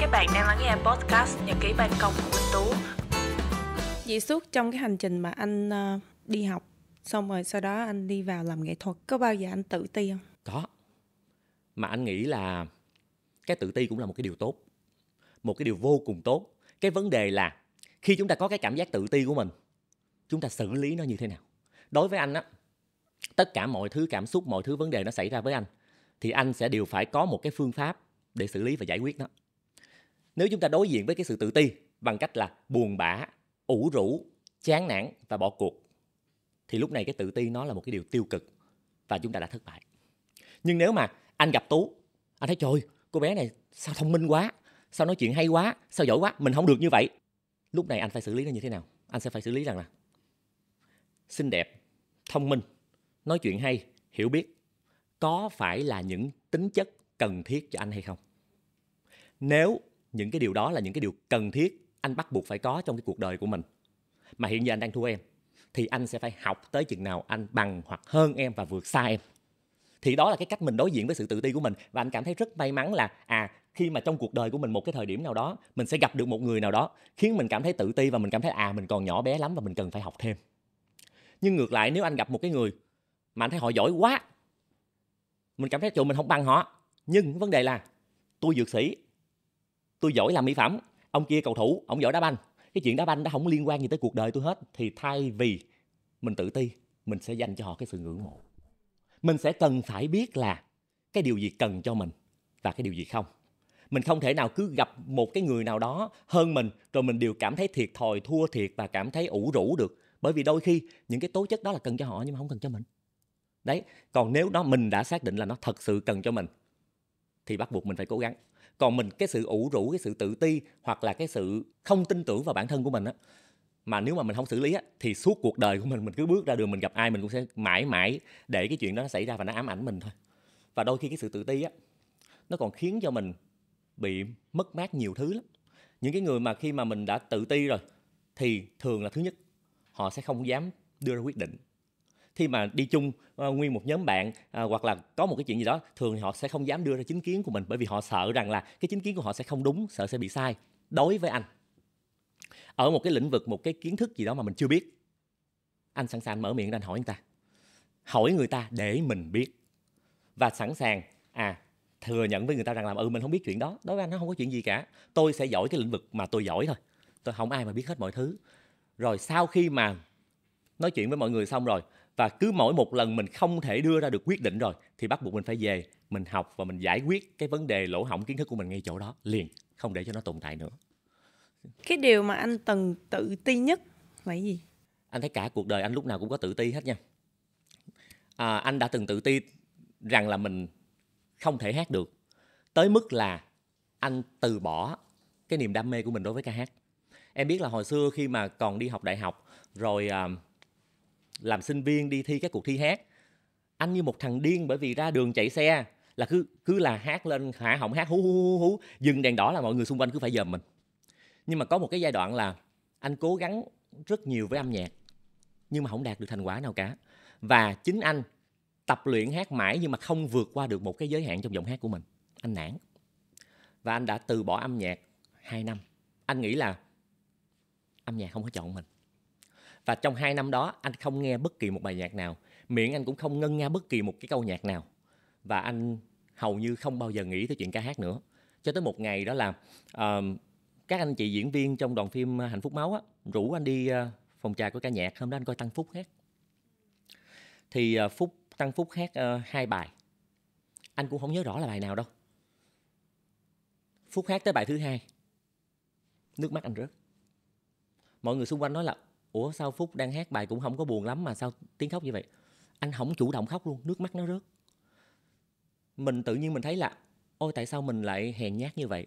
các bạn đang lắng nghe podcast nhật ký ban công của Minh Tú Vậy suốt trong cái hành trình mà anh ờ, đi học xong rồi sau đó anh đi vào làm nghệ thuật có bao giờ anh tự ti không có mà anh nghĩ là cái tự ti cũng là một cái điều tốt một cái điều vô cùng tốt cái vấn đề là khi chúng ta có cái cảm giác tự ti của mình chúng ta xử lý nó như thế nào đối với anh á tất cả mọi thứ cảm xúc mọi thứ vấn đề nó xảy ra với anh thì anh sẽ đều phải có một cái phương pháp để xử lý và giải quyết nó nếu chúng ta đối diện với cái sự tự ti bằng cách là buồn bã ủ rũ chán nản và bỏ cuộc thì lúc này cái tự ti nó là một cái điều tiêu cực và chúng ta đã thất bại nhưng nếu mà anh gặp tú anh thấy trời cô bé này sao thông minh quá sao nói chuyện hay quá sao giỏi quá mình không được như vậy lúc này anh phải xử lý nó như thế nào anh sẽ phải xử lý rằng là xinh đẹp, thông minh, nói chuyện hay, hiểu biết có phải là những tính chất cần thiết cho anh hay không? Nếu những cái điều đó là những cái điều cần thiết anh bắt buộc phải có trong cái cuộc đời của mình mà hiện giờ anh đang thua em thì anh sẽ phải học tới chừng nào anh bằng hoặc hơn em và vượt xa em thì đó là cái cách mình đối diện với sự tự ti của mình và anh cảm thấy rất may mắn là à khi mà trong cuộc đời của mình một cái thời điểm nào đó mình sẽ gặp được một người nào đó khiến mình cảm thấy tự ti và mình cảm thấy à mình còn nhỏ bé lắm và mình cần phải học thêm nhưng ngược lại nếu anh gặp một cái người mà anh thấy họ giỏi quá mình cảm thấy trời mình không bằng họ nhưng vấn đề là tôi dược sĩ tôi giỏi làm mỹ phẩm ông kia cầu thủ ông giỏi đá banh cái chuyện đá banh nó không liên quan gì tới cuộc đời tôi hết thì thay vì mình tự ti mình sẽ dành cho họ cái sự ngưỡng mộ mình sẽ cần phải biết là cái điều gì cần cho mình và cái điều gì không mình không thể nào cứ gặp một cái người nào đó hơn mình rồi mình đều cảm thấy thiệt thòi thua thiệt và cảm thấy ủ rũ được bởi vì đôi khi những cái tố chất đó là cần cho họ nhưng mà không cần cho mình đấy còn nếu đó mình đã xác định là nó thật sự cần cho mình thì bắt buộc mình phải cố gắng còn mình cái sự ủ rũ cái sự tự ti hoặc là cái sự không tin tưởng vào bản thân của mình á mà nếu mà mình không xử lý á thì suốt cuộc đời của mình mình cứ bước ra đường mình gặp ai mình cũng sẽ mãi mãi để cái chuyện đó nó xảy ra và nó ám ảnh mình thôi và đôi khi cái sự tự ti á nó còn khiến cho mình bị mất mát nhiều thứ lắm những cái người mà khi mà mình đã tự ti rồi thì thường là thứ nhất họ sẽ không dám đưa ra quyết định khi mà đi chung uh, nguyên một nhóm bạn uh, hoặc là có một cái chuyện gì đó thường thì họ sẽ không dám đưa ra chính kiến của mình bởi vì họ sợ rằng là cái chính kiến của họ sẽ không đúng sợ sẽ bị sai đối với anh ở một cái lĩnh vực một cái kiến thức gì đó mà mình chưa biết anh sẵn sàng mở miệng ra anh hỏi người ta hỏi người ta để mình biết và sẵn sàng à thừa nhận với người ta rằng là ừ mình không biết chuyện đó đối với anh nó không có chuyện gì cả tôi sẽ giỏi cái lĩnh vực mà tôi giỏi thôi tôi không ai mà biết hết mọi thứ rồi sau khi mà nói chuyện với mọi người xong rồi và cứ mỗi một lần mình không thể đưa ra được quyết định rồi thì bắt buộc mình phải về mình học và mình giải quyết cái vấn đề lỗ hỏng kiến thức của mình ngay chỗ đó liền không để cho nó tồn tại nữa cái điều mà anh từng tự ti nhất là gì anh thấy cả cuộc đời anh lúc nào cũng có tự ti hết nha à, anh đã từng tự ti rằng là mình không thể hát được tới mức là anh từ bỏ cái niềm đam mê của mình đối với ca hát em biết là hồi xưa khi mà còn đi học đại học rồi à, làm sinh viên đi thi các cuộc thi hát anh như một thằng điên bởi vì ra đường chạy xe là cứ cứ là hát lên hả họng hát hú hú hú hú dừng đèn đỏ là mọi người xung quanh cứ phải dòm mình nhưng mà có một cái giai đoạn là anh cố gắng rất nhiều với âm nhạc nhưng mà không đạt được thành quả nào cả và chính anh tập luyện hát mãi nhưng mà không vượt qua được một cái giới hạn trong giọng hát của mình anh nản và anh đã từ bỏ âm nhạc 2 năm anh nghĩ là âm nhạc không có chọn mình và trong hai năm đó anh không nghe bất kỳ một bài nhạc nào miệng anh cũng không ngân nga bất kỳ một cái câu nhạc nào và anh hầu như không bao giờ nghĩ tới chuyện ca hát nữa cho tới một ngày đó là uh, các anh chị diễn viên trong đoàn phim à, hạnh phúc máu á, rủ anh đi uh, phòng trà của ca nhạc hôm đó anh coi tăng phúc hát thì uh, phúc tăng phúc hát uh, hai bài anh cũng không nhớ rõ là bài nào đâu phúc hát tới bài thứ hai nước mắt anh rớt mọi người xung quanh nói là ủa sao phúc đang hát bài cũng không có buồn lắm mà sao tiếng khóc như vậy anh không chủ động khóc luôn nước mắt nó rớt mình tự nhiên mình thấy là ôi tại sao mình lại hèn nhát như vậy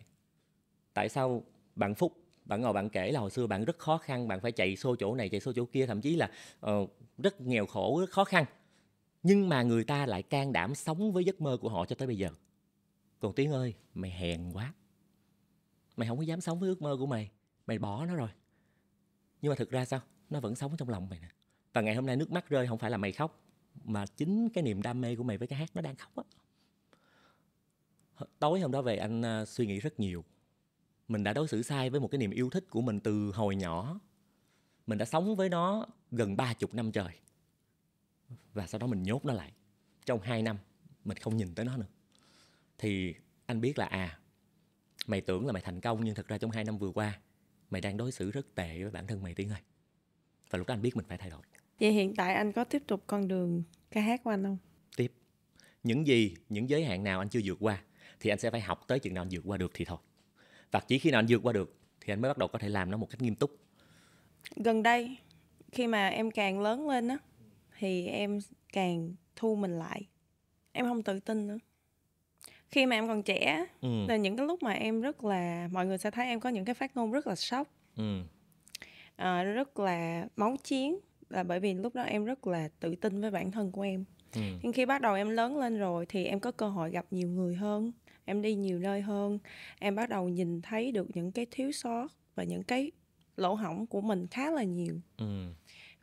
tại sao bạn phúc bạn ngồi bạn kể là hồi xưa bạn rất khó khăn bạn phải chạy xô chỗ này chạy xô chỗ kia thậm chí là uh, rất nghèo khổ rất khó khăn nhưng mà người ta lại can đảm sống với giấc mơ của họ cho tới bây giờ còn tiếng ơi mày hèn quá mày không có dám sống với ước mơ của mày mày bỏ nó rồi nhưng mà thực ra sao nó vẫn sống trong lòng mày nè và ngày hôm nay nước mắt rơi không phải là mày khóc mà chính cái niềm đam mê của mày với cái hát nó đang khóc á tối hôm đó về anh à, suy nghĩ rất nhiều mình đã đối xử sai với một cái niềm yêu thích của mình từ hồi nhỏ mình đã sống với nó gần ba chục năm trời và sau đó mình nhốt nó lại trong hai năm mình không nhìn tới nó nữa thì anh biết là à mày tưởng là mày thành công nhưng thật ra trong hai năm vừa qua mày đang đối xử rất tệ với bản thân mày tiếng ơi và lúc đó anh biết mình phải thay đổi vậy hiện tại anh có tiếp tục con đường ca hát của anh không tiếp những gì những giới hạn nào anh chưa vượt qua thì anh sẽ phải học tới chừng nào anh vượt qua được thì thôi và chỉ khi nào anh vượt qua được thì anh mới bắt đầu có thể làm nó một cách nghiêm túc gần đây khi mà em càng lớn lên á thì em càng thu mình lại em không tự tin nữa khi mà em còn trẻ ừ. là những cái lúc mà em rất là mọi người sẽ thấy em có những cái phát ngôn rất là sốc ừ. à, rất là máu chiến là bởi vì lúc đó em rất là tự tin với bản thân của em ừ. nhưng khi bắt đầu em lớn lên rồi thì em có cơ hội gặp nhiều người hơn em đi nhiều nơi hơn em bắt đầu nhìn thấy được những cái thiếu sót và những cái lỗ hỏng của mình khá là nhiều ừ.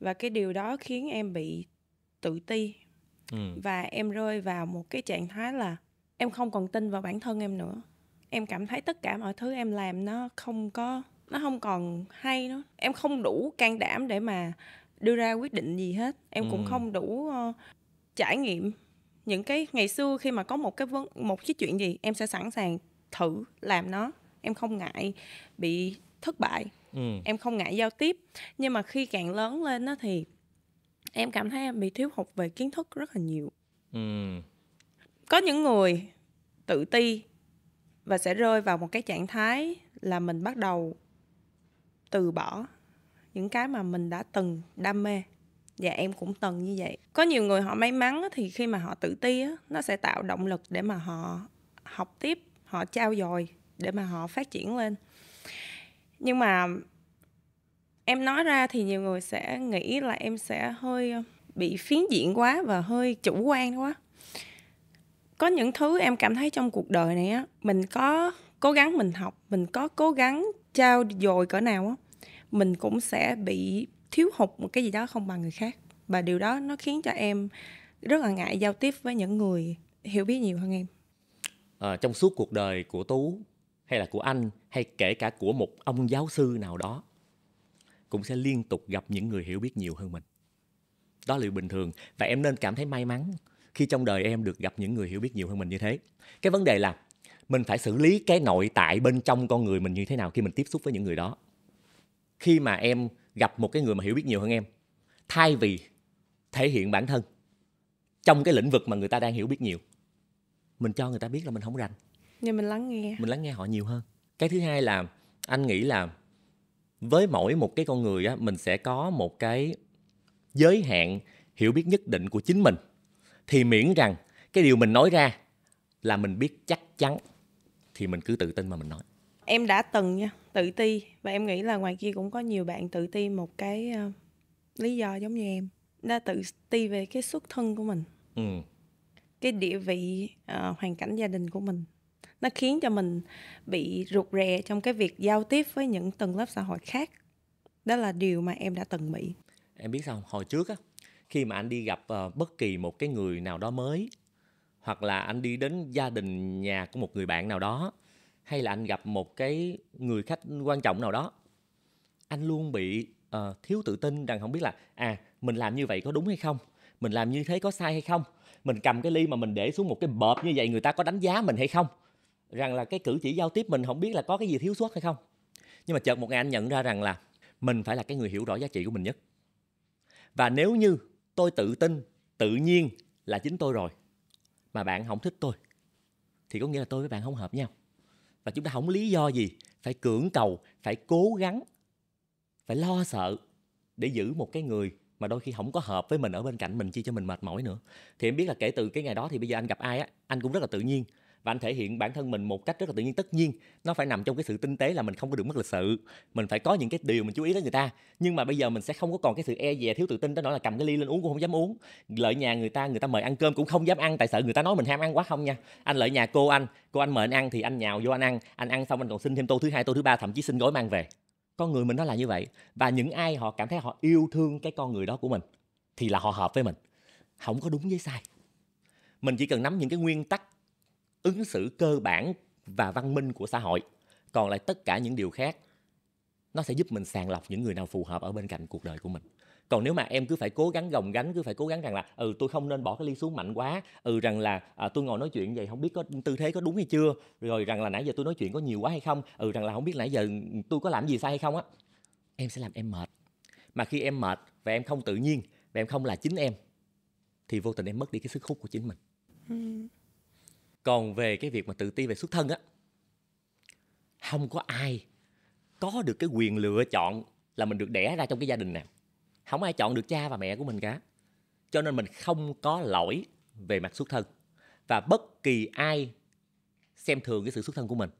và cái điều đó khiến em bị tự ti ừ. và em rơi vào một cái trạng thái là em không còn tin vào bản thân em nữa em cảm thấy tất cả mọi thứ em làm nó không có nó không còn hay nữa em không đủ can đảm để mà đưa ra quyết định gì hết em ừ. cũng không đủ uh, trải nghiệm những cái ngày xưa khi mà có một cái vấn một cái chuyện gì em sẽ sẵn sàng thử làm nó em không ngại bị thất bại ừ. em không ngại giao tiếp nhưng mà khi càng lớn lên đó thì em cảm thấy em bị thiếu hụt về kiến thức rất là nhiều ừ có những người tự ti và sẽ rơi vào một cái trạng thái là mình bắt đầu từ bỏ những cái mà mình đã từng đam mê và em cũng từng như vậy có nhiều người họ may mắn thì khi mà họ tự ti nó sẽ tạo động lực để mà họ học tiếp họ trao dồi để mà họ phát triển lên nhưng mà em nói ra thì nhiều người sẽ nghĩ là em sẽ hơi ờ, bị phiến diện quá và hơi chủ quan quá có những thứ em cảm thấy trong cuộc đời này á mình có cố gắng mình học mình có cố gắng trao dồi cỡ nào á mình cũng sẽ bị thiếu hụt một cái gì đó không bằng người khác và điều đó nó khiến cho em rất là ngại giao tiếp với những người hiểu biết nhiều hơn em à, trong suốt cuộc đời của tú hay là của anh hay kể cả của một ông giáo sư nào đó cũng sẽ liên tục gặp những người hiểu biết nhiều hơn mình đó là điều bình thường và em nên cảm thấy may mắn khi trong đời em được gặp những người hiểu biết nhiều hơn mình như thế cái vấn đề là mình phải xử lý cái nội tại bên trong con người mình như thế nào khi mình tiếp xúc với những người đó khi mà em gặp một cái người mà hiểu biết nhiều hơn em thay vì thể hiện bản thân trong cái lĩnh vực mà người ta đang hiểu biết nhiều mình cho người ta biết là mình không rành nhưng mình lắng nghe mình lắng nghe họ nhiều hơn cái thứ hai là anh nghĩ là với mỗi một cái con người á mình sẽ có một cái giới hạn hiểu biết nhất định của chính mình thì miễn rằng cái điều mình nói ra là mình biết chắc chắn thì mình cứ tự tin mà mình nói em đã từng nha tự ti và em nghĩ là ngoài kia cũng có nhiều bạn tự ti một cái uh, lý do giống như em đã tự ti về cái xuất thân của mình ừ. cái địa vị uh, hoàn cảnh gia đình của mình nó khiến cho mình bị rụt rè trong cái việc giao tiếp với những tầng lớp xã hội khác đó là điều mà em đã từng bị em biết sao hồi trước á khi mà anh đi gặp uh, bất kỳ một cái người nào đó mới hoặc là anh đi đến gia đình nhà của một người bạn nào đó hay là anh gặp một cái người khách quan trọng nào đó anh luôn bị uh, thiếu tự tin rằng không biết là à mình làm như vậy có đúng hay không mình làm như thế có sai hay không mình cầm cái ly mà mình để xuống một cái bợp như vậy người ta có đánh giá mình hay không rằng là cái cử chỉ giao tiếp mình không biết là có cái gì thiếu sót hay không nhưng mà chợt một ngày anh nhận ra rằng là mình phải là cái người hiểu rõ giá trị của mình nhất và nếu như tôi tự tin tự nhiên là chính tôi rồi mà bạn không thích tôi thì có nghĩa là tôi với bạn không hợp nhau và chúng ta không lý do gì phải cưỡng cầu phải cố gắng phải lo sợ để giữ một cái người mà đôi khi không có hợp với mình ở bên cạnh mình chi cho mình mệt mỏi nữa thì em biết là kể từ cái ngày đó thì bây giờ anh gặp ai á anh cũng rất là tự nhiên và anh thể hiện bản thân mình một cách rất là tự nhiên tất nhiên nó phải nằm trong cái sự tinh tế là mình không có được mất lịch sự mình phải có những cái điều mình chú ý tới người ta nhưng mà bây giờ mình sẽ không có còn cái sự e dè thiếu tự tin đó nói là cầm cái ly lên uống cũng không dám uống lợi nhà người ta người ta mời ăn cơm cũng không dám ăn tại sợ người ta nói mình ham ăn quá không nha anh lợi nhà cô anh cô anh mời anh ăn thì anh nhào vô anh ăn anh ăn xong anh còn xin thêm tô thứ hai tô thứ ba thậm chí xin gói mang về con người mình nó là như vậy và những ai họ cảm thấy họ yêu thương cái con người đó của mình thì là họ hợp với mình không có đúng với sai mình chỉ cần nắm những cái nguyên tắc ứng xử cơ bản và văn minh của xã hội còn lại tất cả những điều khác nó sẽ giúp mình sàng lọc những người nào phù hợp ở bên cạnh cuộc đời của mình còn nếu mà em cứ phải cố gắng gồng gánh cứ phải cố gắng rằng là ừ tôi không nên bỏ cái ly xuống mạnh quá ừ rằng là à, tôi ngồi nói chuyện vậy không biết có tư thế có đúng hay chưa rồi rằng là nãy giờ tôi nói chuyện có nhiều quá hay không ừ rằng là không biết nãy giờ tôi có làm gì sai hay không á em sẽ làm em mệt mà khi em mệt và em không tự nhiên và em không là chính em thì vô tình em mất đi cái sức hút của chính mình còn về cái việc mà tự ti về xuất thân á không có ai có được cái quyền lựa chọn là mình được đẻ ra trong cái gia đình nào không ai chọn được cha và mẹ của mình cả cho nên mình không có lỗi về mặt xuất thân và bất kỳ ai xem thường cái sự xuất thân của mình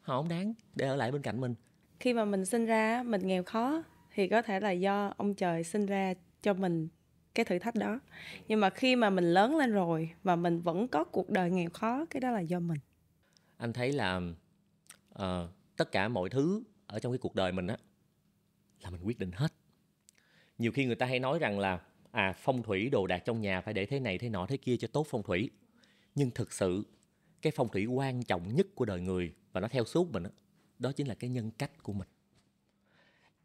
họ không đáng để ở lại bên cạnh mình khi mà mình sinh ra mình nghèo khó thì có thể là do ông trời sinh ra cho mình cái thử thách đó nhưng mà khi mà mình lớn lên rồi và mình vẫn có cuộc đời nghèo khó cái đó là do mình anh thấy là uh, tất cả mọi thứ ở trong cái cuộc đời mình á là mình quyết định hết nhiều khi người ta hay nói rằng là à phong thủy đồ đạc trong nhà phải để thế này thế nọ thế kia cho tốt phong thủy nhưng thực sự cái phong thủy quan trọng nhất của đời người và nó theo suốt mình đó, đó chính là cái nhân cách của mình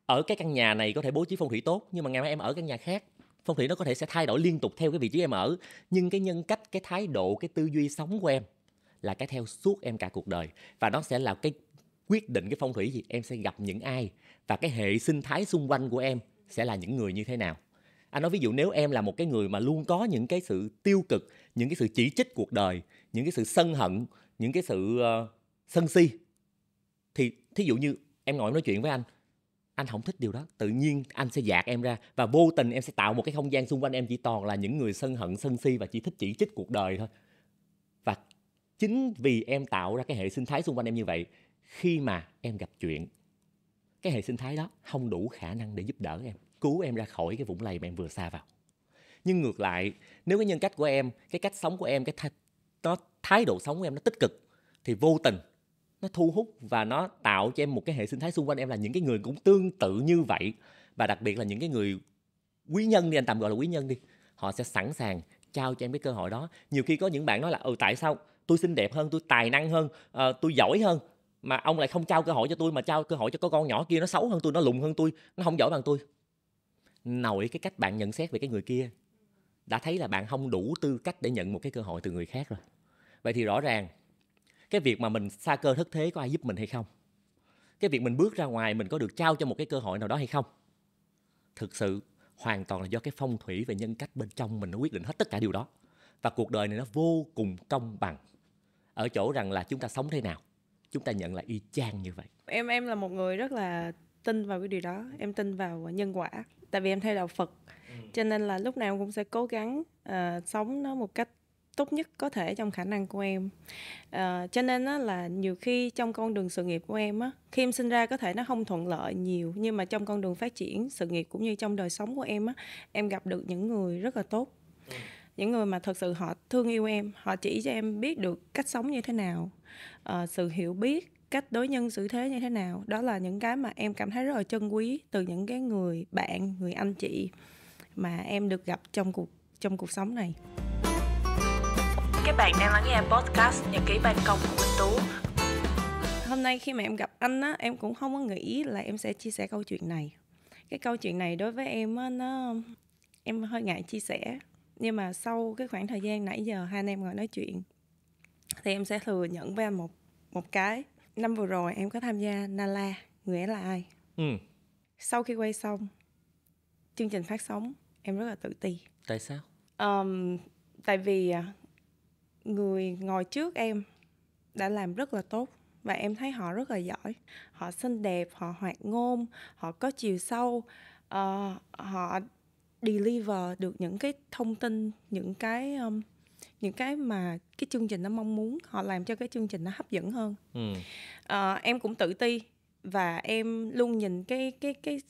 ở cái căn nhà này có thể bố trí phong thủy tốt nhưng mà ngày mai em ở căn nhà khác phong thủy nó có thể sẽ thay đổi liên tục theo cái vị trí em ở nhưng cái nhân cách cái thái độ cái tư duy sống của em là cái theo suốt em cả cuộc đời và nó sẽ là cái quyết định cái phong thủy gì em sẽ gặp những ai và cái hệ sinh thái xung quanh của em sẽ là những người như thế nào anh nói ví dụ nếu em là một cái người mà luôn có những cái sự tiêu cực những cái sự chỉ trích cuộc đời những cái sự sân hận những cái sự uh, sân si thì thí dụ như em ngồi nói chuyện với anh anh không thích điều đó tự nhiên anh sẽ dạt em ra và vô tình em sẽ tạo một cái không gian xung quanh em chỉ toàn là những người sân hận sân si và chỉ thích chỉ trích cuộc đời thôi và chính vì em tạo ra cái hệ sinh thái xung quanh em như vậy khi mà em gặp chuyện cái hệ sinh thái đó không đủ khả năng để giúp đỡ em cứu em ra khỏi cái vũng lầy mà em vừa xa vào nhưng ngược lại nếu cái nhân cách của em cái cách sống của em cái th- nó thái độ sống của em nó tích cực thì vô tình nó thu hút và nó tạo cho em một cái hệ sinh thái xung quanh em là những cái người cũng tương tự như vậy và đặc biệt là những cái người quý nhân đi anh tạm gọi là quý nhân đi họ sẽ sẵn sàng trao cho em cái cơ hội đó nhiều khi có những bạn nói là ừ tại sao tôi xinh đẹp hơn tôi tài năng hơn uh, tôi giỏi hơn mà ông lại không trao cơ hội cho tôi mà trao cơ hội cho có con nhỏ kia nó xấu hơn tôi nó lùn hơn tôi nó không giỏi bằng tôi nổi cái cách bạn nhận xét về cái người kia đã thấy là bạn không đủ tư cách để nhận một cái cơ hội từ người khác rồi vậy thì rõ ràng cái việc mà mình xa cơ thất thế có ai giúp mình hay không cái việc mình bước ra ngoài mình có được trao cho một cái cơ hội nào đó hay không thực sự hoàn toàn là do cái phong thủy và nhân cách bên trong mình nó quyết định hết tất cả điều đó và cuộc đời này nó vô cùng công bằng ở chỗ rằng là chúng ta sống thế nào chúng ta nhận là y chang như vậy em em là một người rất là tin vào cái điều đó em tin vào nhân quả tại vì em theo đạo phật ừ. cho nên là lúc nào cũng sẽ cố gắng uh, sống nó một cách tốt nhất có thể trong khả năng của em à, cho nên á, là nhiều khi trong con đường sự nghiệp của em á, khi em sinh ra có thể nó không thuận lợi nhiều nhưng mà trong con đường phát triển sự nghiệp cũng như trong đời sống của em á, em gặp được những người rất là tốt ừ. những người mà thật sự họ thương yêu em họ chỉ cho em biết được cách sống như thế nào à, sự hiểu biết cách đối nhân xử thế như thế nào đó là những cái mà em cảm thấy rất là trân quý từ những cái người bạn người anh chị mà em được gặp trong cuộc trong cuộc sống này bạn đang lắng nghe podcast Nhật ký ban công của Minh Tú. Hôm nay khi mà em gặp anh á, em cũng không có nghĩ là em sẽ chia sẻ câu chuyện này. Cái câu chuyện này đối với em á, nó em hơi ngại chia sẻ. Nhưng mà sau cái khoảng thời gian nãy giờ hai anh em ngồi nói chuyện thì em sẽ thừa nhận với anh một một cái. Năm vừa rồi em có tham gia Nala, người ấy là ai? Ừ. Sau khi quay xong chương trình phát sóng, em rất là tự ti. Tại sao? Um, tại vì à, người ngồi trước em đã làm rất là tốt và em thấy họ rất là giỏi họ xinh đẹp họ hoạt ngôn họ có chiều sâu uh, họ deliver được những cái thông tin những cái um, những cái mà cái chương trình nó mong muốn họ làm cho cái chương trình nó hấp dẫn hơn ừ. uh, em cũng tự ti và em luôn nhìn cái cái cái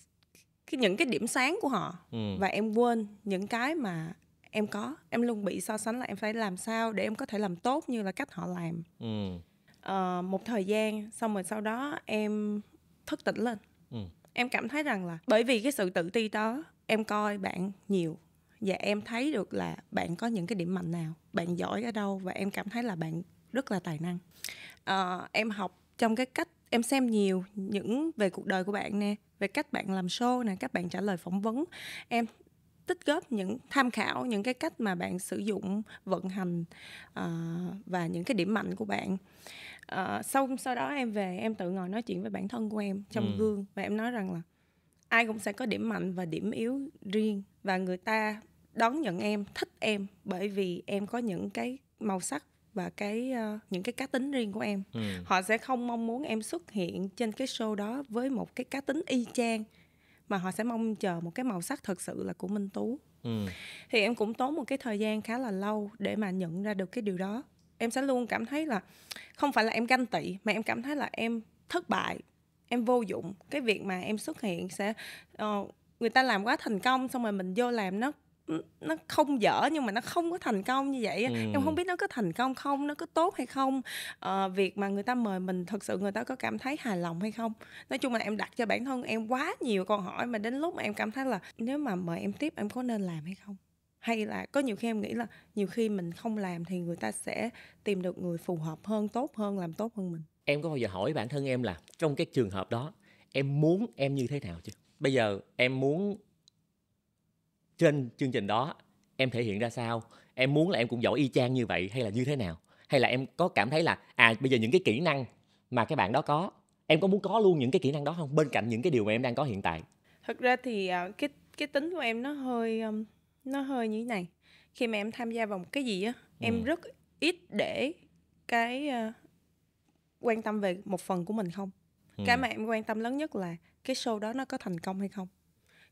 cái những cái điểm sáng của họ ừ. và em quên những cái mà em có em luôn bị so sánh là em phải làm sao để em có thể làm tốt như là cách họ làm ừ. uh, một thời gian xong rồi sau đó em thức tỉnh lên ừ. em cảm thấy rằng là bởi vì cái sự tự ti đó em coi bạn nhiều và em thấy được là bạn có những cái điểm mạnh nào bạn giỏi ở đâu và em cảm thấy là bạn rất là tài năng uh, em học trong cái cách em xem nhiều những về cuộc đời của bạn nè về cách bạn làm show nè các bạn trả lời phỏng vấn em tích góp những tham khảo những cái cách mà bạn sử dụng vận hành uh, và những cái điểm mạnh của bạn uh, sau sau đó em về em tự ngồi nói chuyện với bản thân của em trong ừ. gương và em nói rằng là ai cũng sẽ có điểm mạnh và điểm yếu riêng và người ta đón nhận em thích em bởi vì em có những cái màu sắc và cái uh, những cái cá tính riêng của em ừ. họ sẽ không mong muốn em xuất hiện trên cái show đó với một cái cá tính y chang mà họ sẽ mong chờ một cái màu sắc thật sự là của Minh Tú ừ. thì em cũng tốn một cái thời gian khá là lâu để mà nhận ra được cái điều đó em sẽ luôn cảm thấy là không phải là em ganh tị mà em cảm thấy là em thất bại em vô dụng cái việc mà em xuất hiện sẽ uh, người ta làm quá thành công xong rồi mình vô làm nó nó không dở nhưng mà nó không có thành công như vậy ừ. em không biết nó có thành công không nó có tốt hay không à, việc mà người ta mời mình thật sự người ta có cảm thấy hài lòng hay không nói chung là em đặt cho bản thân em quá nhiều câu hỏi mà đến lúc mà em cảm thấy là nếu mà mời em tiếp em có nên làm hay không hay là có nhiều khi em nghĩ là nhiều khi mình không làm thì người ta sẽ tìm được người phù hợp hơn tốt hơn làm tốt hơn mình em có bao giờ hỏi bản thân em là trong cái trường hợp đó em muốn em như thế nào chưa bây giờ em muốn trên chương trình đó em thể hiện ra sao em muốn là em cũng giỏi y chang như vậy hay là như thế nào hay là em có cảm thấy là à bây giờ những cái kỹ năng mà cái bạn đó có em có muốn có luôn những cái kỹ năng đó không bên cạnh những cái điều mà em đang có hiện tại thật ra thì à, cái cái tính của em nó hơi um, nó hơi như thế này khi mà em tham gia vào một cái gì á ừ. em rất ít để cái uh, quan tâm về một phần của mình không ừ. cái mà em quan tâm lớn nhất là cái show đó nó có thành công hay không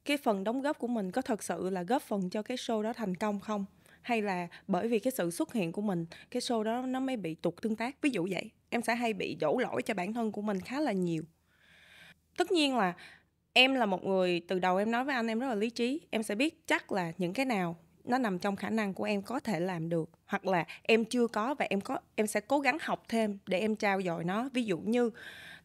cái phần đóng góp của mình có thật sự là góp phần cho cái show đó thành công không hay là bởi vì cái sự xuất hiện của mình cái show đó nó mới bị tụt tương tác ví dụ vậy em sẽ hay bị đổ lỗi cho bản thân của mình khá là nhiều tất nhiên là em là một người từ đầu em nói với anh em rất là lý trí em sẽ biết chắc là những cái nào nó nằm trong khả năng của em có thể làm được hoặc là em chưa có và em có em sẽ cố gắng học thêm để em trao dồi nó ví dụ như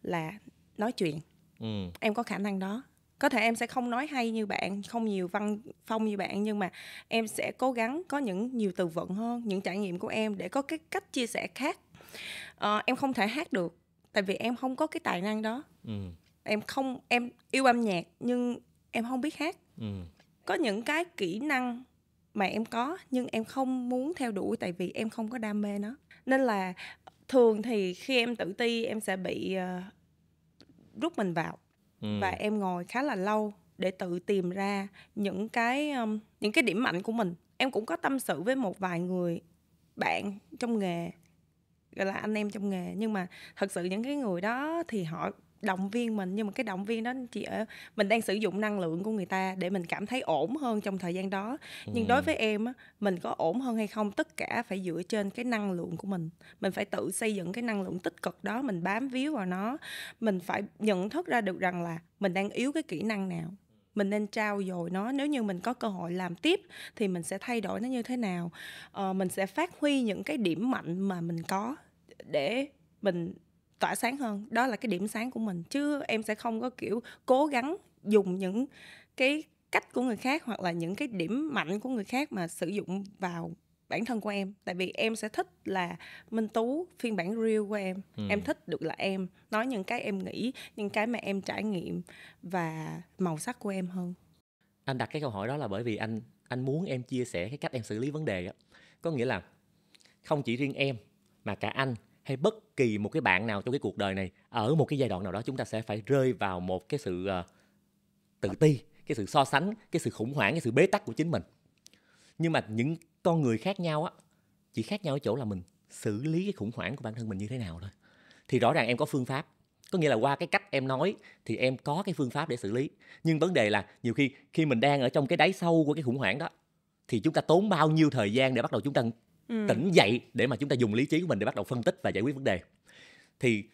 là nói chuyện ừ. em có khả năng đó có thể em sẽ không nói hay như bạn không nhiều văn phong như bạn nhưng mà em sẽ cố gắng có những nhiều từ vựng hơn những trải nghiệm của em để có cái cách chia sẻ khác à, em không thể hát được tại vì em không có cái tài năng đó ừ. em không em yêu âm nhạc nhưng em không biết hát ừ. có những cái kỹ năng mà em có nhưng em không muốn theo đuổi tại vì em không có đam mê nó nên là thường thì khi em tự ti em sẽ bị uh, rút mình vào và ừ. em ngồi khá là lâu để tự tìm ra những cái um, những cái điểm mạnh của mình em cũng có tâm sự với một vài người bạn trong nghề gọi là anh em trong nghề nhưng mà thật sự những cái người đó thì họ động viên mình nhưng mà cái động viên đó chỉ ở mình đang sử dụng năng lượng của người ta để mình cảm thấy ổn hơn trong thời gian đó ừ. nhưng đối ừ. với em á mình có ổn hơn hay không tất cả phải dựa trên cái năng lượng của mình mình phải tự xây dựng cái năng lượng tích cực đó mình bám víu vào nó mình phải nhận thức ra được rằng là mình đang yếu cái kỹ năng nào mình nên trao dồi nó nếu như mình có cơ hội làm tiếp thì mình sẽ thay đổi nó như thế nào ờ, mình sẽ phát huy những cái điểm mạnh mà mình có để mình tỏa sáng hơn đó là cái điểm sáng của mình chứ em sẽ không có kiểu cố gắng dùng những cái cách của người khác hoặc là những cái điểm mạnh của người khác mà sử dụng vào bản thân của em tại vì em sẽ thích là minh tú phiên bản real của em ừ. em thích được là em nói những cái em nghĩ những cái mà em trải nghiệm và màu sắc của em hơn anh đặt cái câu hỏi đó là bởi vì anh anh muốn em chia sẻ cái cách em xử lý vấn đề đó có nghĩa là không chỉ riêng em mà cả anh hay bất kỳ một cái bạn nào trong cái cuộc đời này ở một cái giai đoạn nào đó chúng ta sẽ phải rơi vào một cái sự uh, tự ti cái sự so sánh cái sự khủng hoảng cái sự bế tắc của chính mình nhưng mà những con người khác nhau á chỉ khác nhau ở chỗ là mình xử lý cái khủng hoảng của bản thân mình như thế nào thôi thì rõ ràng em có phương pháp có nghĩa là qua cái cách em nói thì em có cái phương pháp để xử lý nhưng vấn đề là nhiều khi khi mình đang ở trong cái đáy sâu của cái khủng hoảng đó thì chúng ta tốn bao nhiêu thời gian để bắt đầu chúng ta Ừ. tỉnh dậy để mà chúng ta dùng lý trí của mình để bắt đầu phân tích và giải quyết vấn đề thì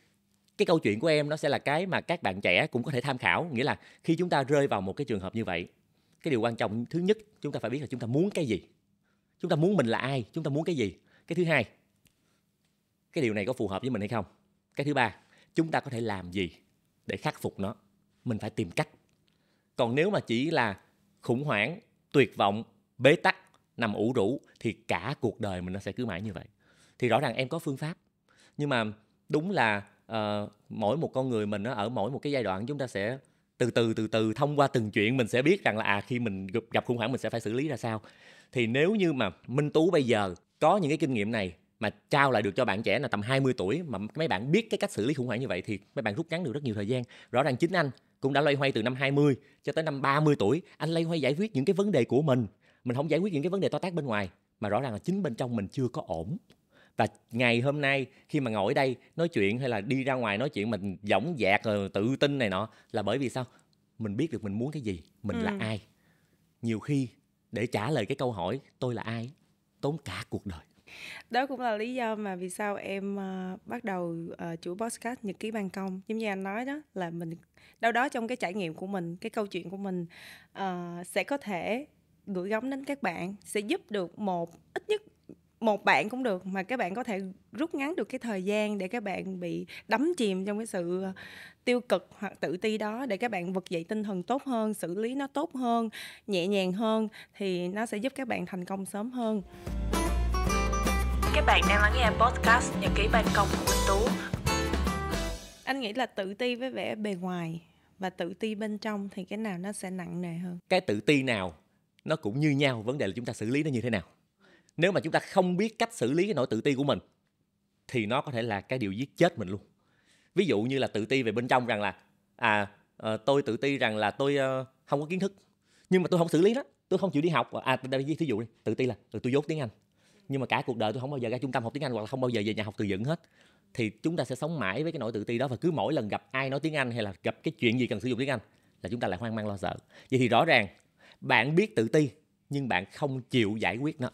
cái câu chuyện của em nó sẽ là cái mà các bạn trẻ cũng có thể tham khảo nghĩa là khi chúng ta rơi vào một cái trường hợp như vậy cái điều quan trọng thứ nhất chúng ta phải biết là chúng ta muốn cái gì chúng ta muốn mình là ai chúng ta muốn cái gì cái thứ hai cái điều này có phù hợp với mình hay không cái thứ ba chúng ta có thể làm gì để khắc phục nó mình phải tìm cách còn nếu mà chỉ là khủng hoảng tuyệt vọng bế tắc nằm ủ rũ thì cả cuộc đời mình nó sẽ cứ mãi như vậy thì rõ ràng em có phương pháp nhưng mà đúng là uh, mỗi một con người mình nó ở mỗi một cái giai đoạn chúng ta sẽ từ từ từ từ thông qua từng chuyện mình sẽ biết rằng là à khi mình gặp khủng hoảng mình sẽ phải xử lý ra sao thì nếu như mà minh tú bây giờ có những cái kinh nghiệm này mà trao lại được cho bạn trẻ là tầm 20 tuổi mà mấy bạn biết cái cách xử lý khủng hoảng như vậy thì mấy bạn rút ngắn được rất nhiều thời gian. Rõ ràng chính anh cũng đã loay hoay từ năm 20 cho tới năm 30 tuổi, anh loay hoay giải quyết những cái vấn đề của mình mình không giải quyết những cái vấn đề to tác bên ngoài mà rõ ràng là chính bên trong mình chưa có ổn và ngày hôm nay khi mà ngồi ở đây nói chuyện hay là đi ra ngoài nói chuyện mình dõng dạc rồi tự tin này nọ là bởi vì sao mình biết được mình muốn cái gì mình ừ. là ai nhiều khi để trả lời cái câu hỏi tôi là ai tốn cả cuộc đời đó cũng là lý do mà vì sao em uh, bắt đầu uh, chủ podcast nhật ký ban công giống như anh nói đó là mình đâu đó trong cái trải nghiệm của mình cái câu chuyện của mình uh, sẽ có thể gửi gắm đến các bạn sẽ giúp được một ít nhất một bạn cũng được mà các bạn có thể rút ngắn được cái thời gian để các bạn bị đắm chìm trong cái sự ờ, tiêu cực hoặc tự ti đó để các bạn vực dậy tinh thần tốt hơn xử lý nó tốt hơn nhẹ nhàng hơn thì nó sẽ giúp các bạn thành công sớm hơn các bạn đang lắng nghe podcast nhật ký ban công của Minh Tú anh nghĩ là tự ti với vẻ bề ngoài và tự ti bên trong thì cái nào nó sẽ nặng nề hơn cái tự ti nào nó cũng như nhau vấn đề là chúng ta xử lý nó như thế nào nếu mà chúng ta không biết cách xử lý cái nỗi tự ti của mình thì nó có thể là cái điều giết chết mình luôn ví dụ như là tự ti về bên trong rằng là à, à tôi tự ti rằng là tôi à, không có kiến thức nhưng mà tôi không xử lý nó tôi không chịu đi học à thí dụ đi tự ti là ừ, tôi dốt tiếng anh nhưng mà cả cuộc đời tôi không bao giờ ra trung tâm học tiếng anh hoặc là không bao giờ về nhà học từ vựng hết thì chúng ta sẽ sống mãi với cái nỗi tự ti đó và cứ mỗi lần gặp ai nói tiếng anh hay là gặp cái chuyện gì cần sử dụng tiếng anh là chúng ta lại hoang mang lo sợ vậy thì rõ ràng bạn biết tự ti nhưng bạn không chịu giải quyết nó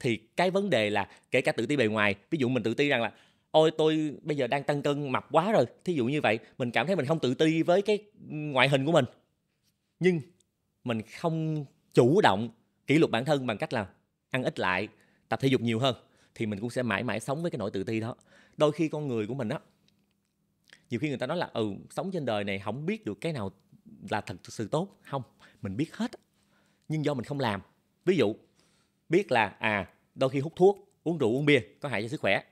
thì cái vấn đề là kể cả tự ti bề ngoài ví dụ mình tự ti rằng là ôi tôi bây giờ đang tăng cân mập quá rồi thí dụ như vậy mình cảm thấy mình không tự ti với cái ngoại hình của mình nhưng mình không chủ động kỷ luật bản thân bằng cách là ăn ít lại tập thể dục nhiều hơn thì mình cũng sẽ mãi mãi sống với cái nỗi tự ti đó đôi khi con người của mình á nhiều khi người ta nói là ừ sống trên đời này không biết được cái nào là thật sự tốt không mình biết hết nhưng do mình không làm ví dụ biết là à đôi khi hút thuốc uống rượu uống bia có hại cho sức khỏe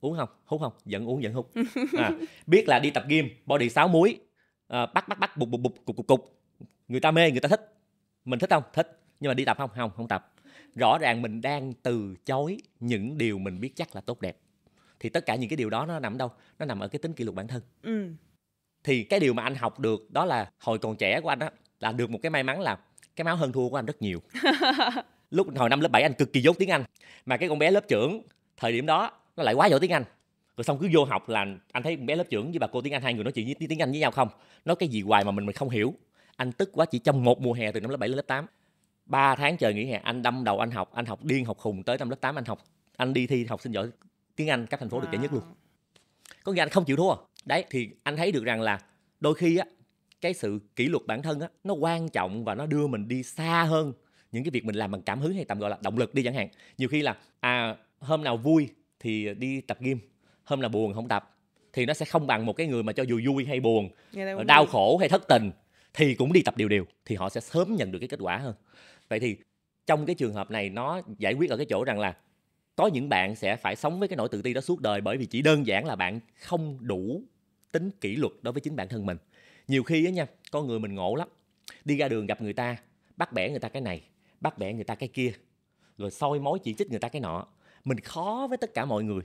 uống không hút không vẫn uống vẫn hút à, biết là đi tập gym body sáu muối à, bắt bắt bắt bục bục bục cục cục cục người ta mê người ta thích mình thích không thích nhưng mà đi tập không không không tập rõ ràng mình đang từ chối những điều mình biết chắc là tốt đẹp thì tất cả những cái điều đó nó nằm đâu nó nằm ở cái tính kỷ luật bản thân ừ thì cái điều mà anh học được đó là hồi còn trẻ của anh á là được một cái may mắn là cái máu hơn thua của anh rất nhiều lúc hồi năm lớp 7 anh cực kỳ dốt tiếng anh mà cái con bé lớp trưởng thời điểm đó nó lại quá giỏi tiếng anh rồi xong cứ vô học là anh thấy con bé lớp trưởng với bà cô tiếng anh hai người nói chuyện với tiếng anh với nhau không nói cái gì hoài mà mình mình không hiểu anh tức quá chỉ trong một mùa hè từ năm lớp 7 đến lớp 8 3 tháng trời nghỉ hè anh đâm đầu anh học anh học điên học khùng tới năm lớp 8 anh học anh đi thi học sinh giỏi tiếng anh các thành phố được giải nhất luôn có nghĩa anh không chịu thua đấy thì anh thấy được rằng là đôi khi á cái sự kỷ luật bản thân á nó quan trọng và nó đưa mình đi xa hơn những cái việc mình làm bằng cảm hứng hay tạm gọi là động lực đi chẳng hạn nhiều khi là à hôm nào vui thì đi tập gym hôm nào buồn không tập thì nó sẽ không bằng một cái người mà cho dù vui hay buồn ờ, đau khổ hay thất tình thì cũng đi tập điều điều thì họ sẽ sớm nhận được cái kết quả hơn vậy thì trong cái trường hợp này nó giải quyết ở cái chỗ rằng là có những bạn sẽ phải sống với cái nỗi tự ti đó suốt đời bởi vì chỉ đơn giản là bạn không đủ tính kỷ luật đối với chính bản thân mình nhiều khi á nha con người mình ngộ lắm đi ra đường gặp người ta bắt bẻ người ta cái này bắt bẻ người ta cái kia rồi soi mối chỉ trích người ta cái nọ mình khó với tất cả mọi người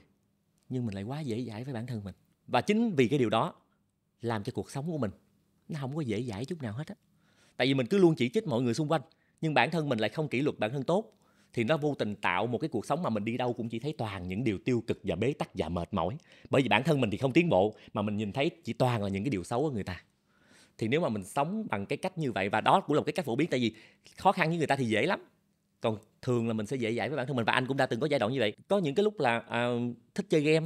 nhưng mình lại quá dễ dãi với bản thân mình và chính vì cái điều đó làm cho cuộc sống của mình nó không có dễ dãi chút nào hết á tại vì mình cứ luôn chỉ trích mọi người xung quanh nhưng bản thân mình lại không kỷ luật bản thân tốt thì nó vô tình tạo một cái cuộc sống mà mình đi đâu cũng chỉ thấy toàn những điều tiêu cực và bế tắc và mệt mỏi bởi vì bản thân mình thì không tiến bộ mà mình nhìn thấy chỉ toàn là những cái điều xấu của người ta thì nếu mà mình sống bằng cái cách như vậy và đó cũng là một cái cách phổ biến tại vì khó khăn với người ta thì dễ lắm còn thường là mình sẽ dễ dãi với bản thân mình và anh cũng đã từng có giai đoạn như vậy có những cái lúc là uh, thích chơi game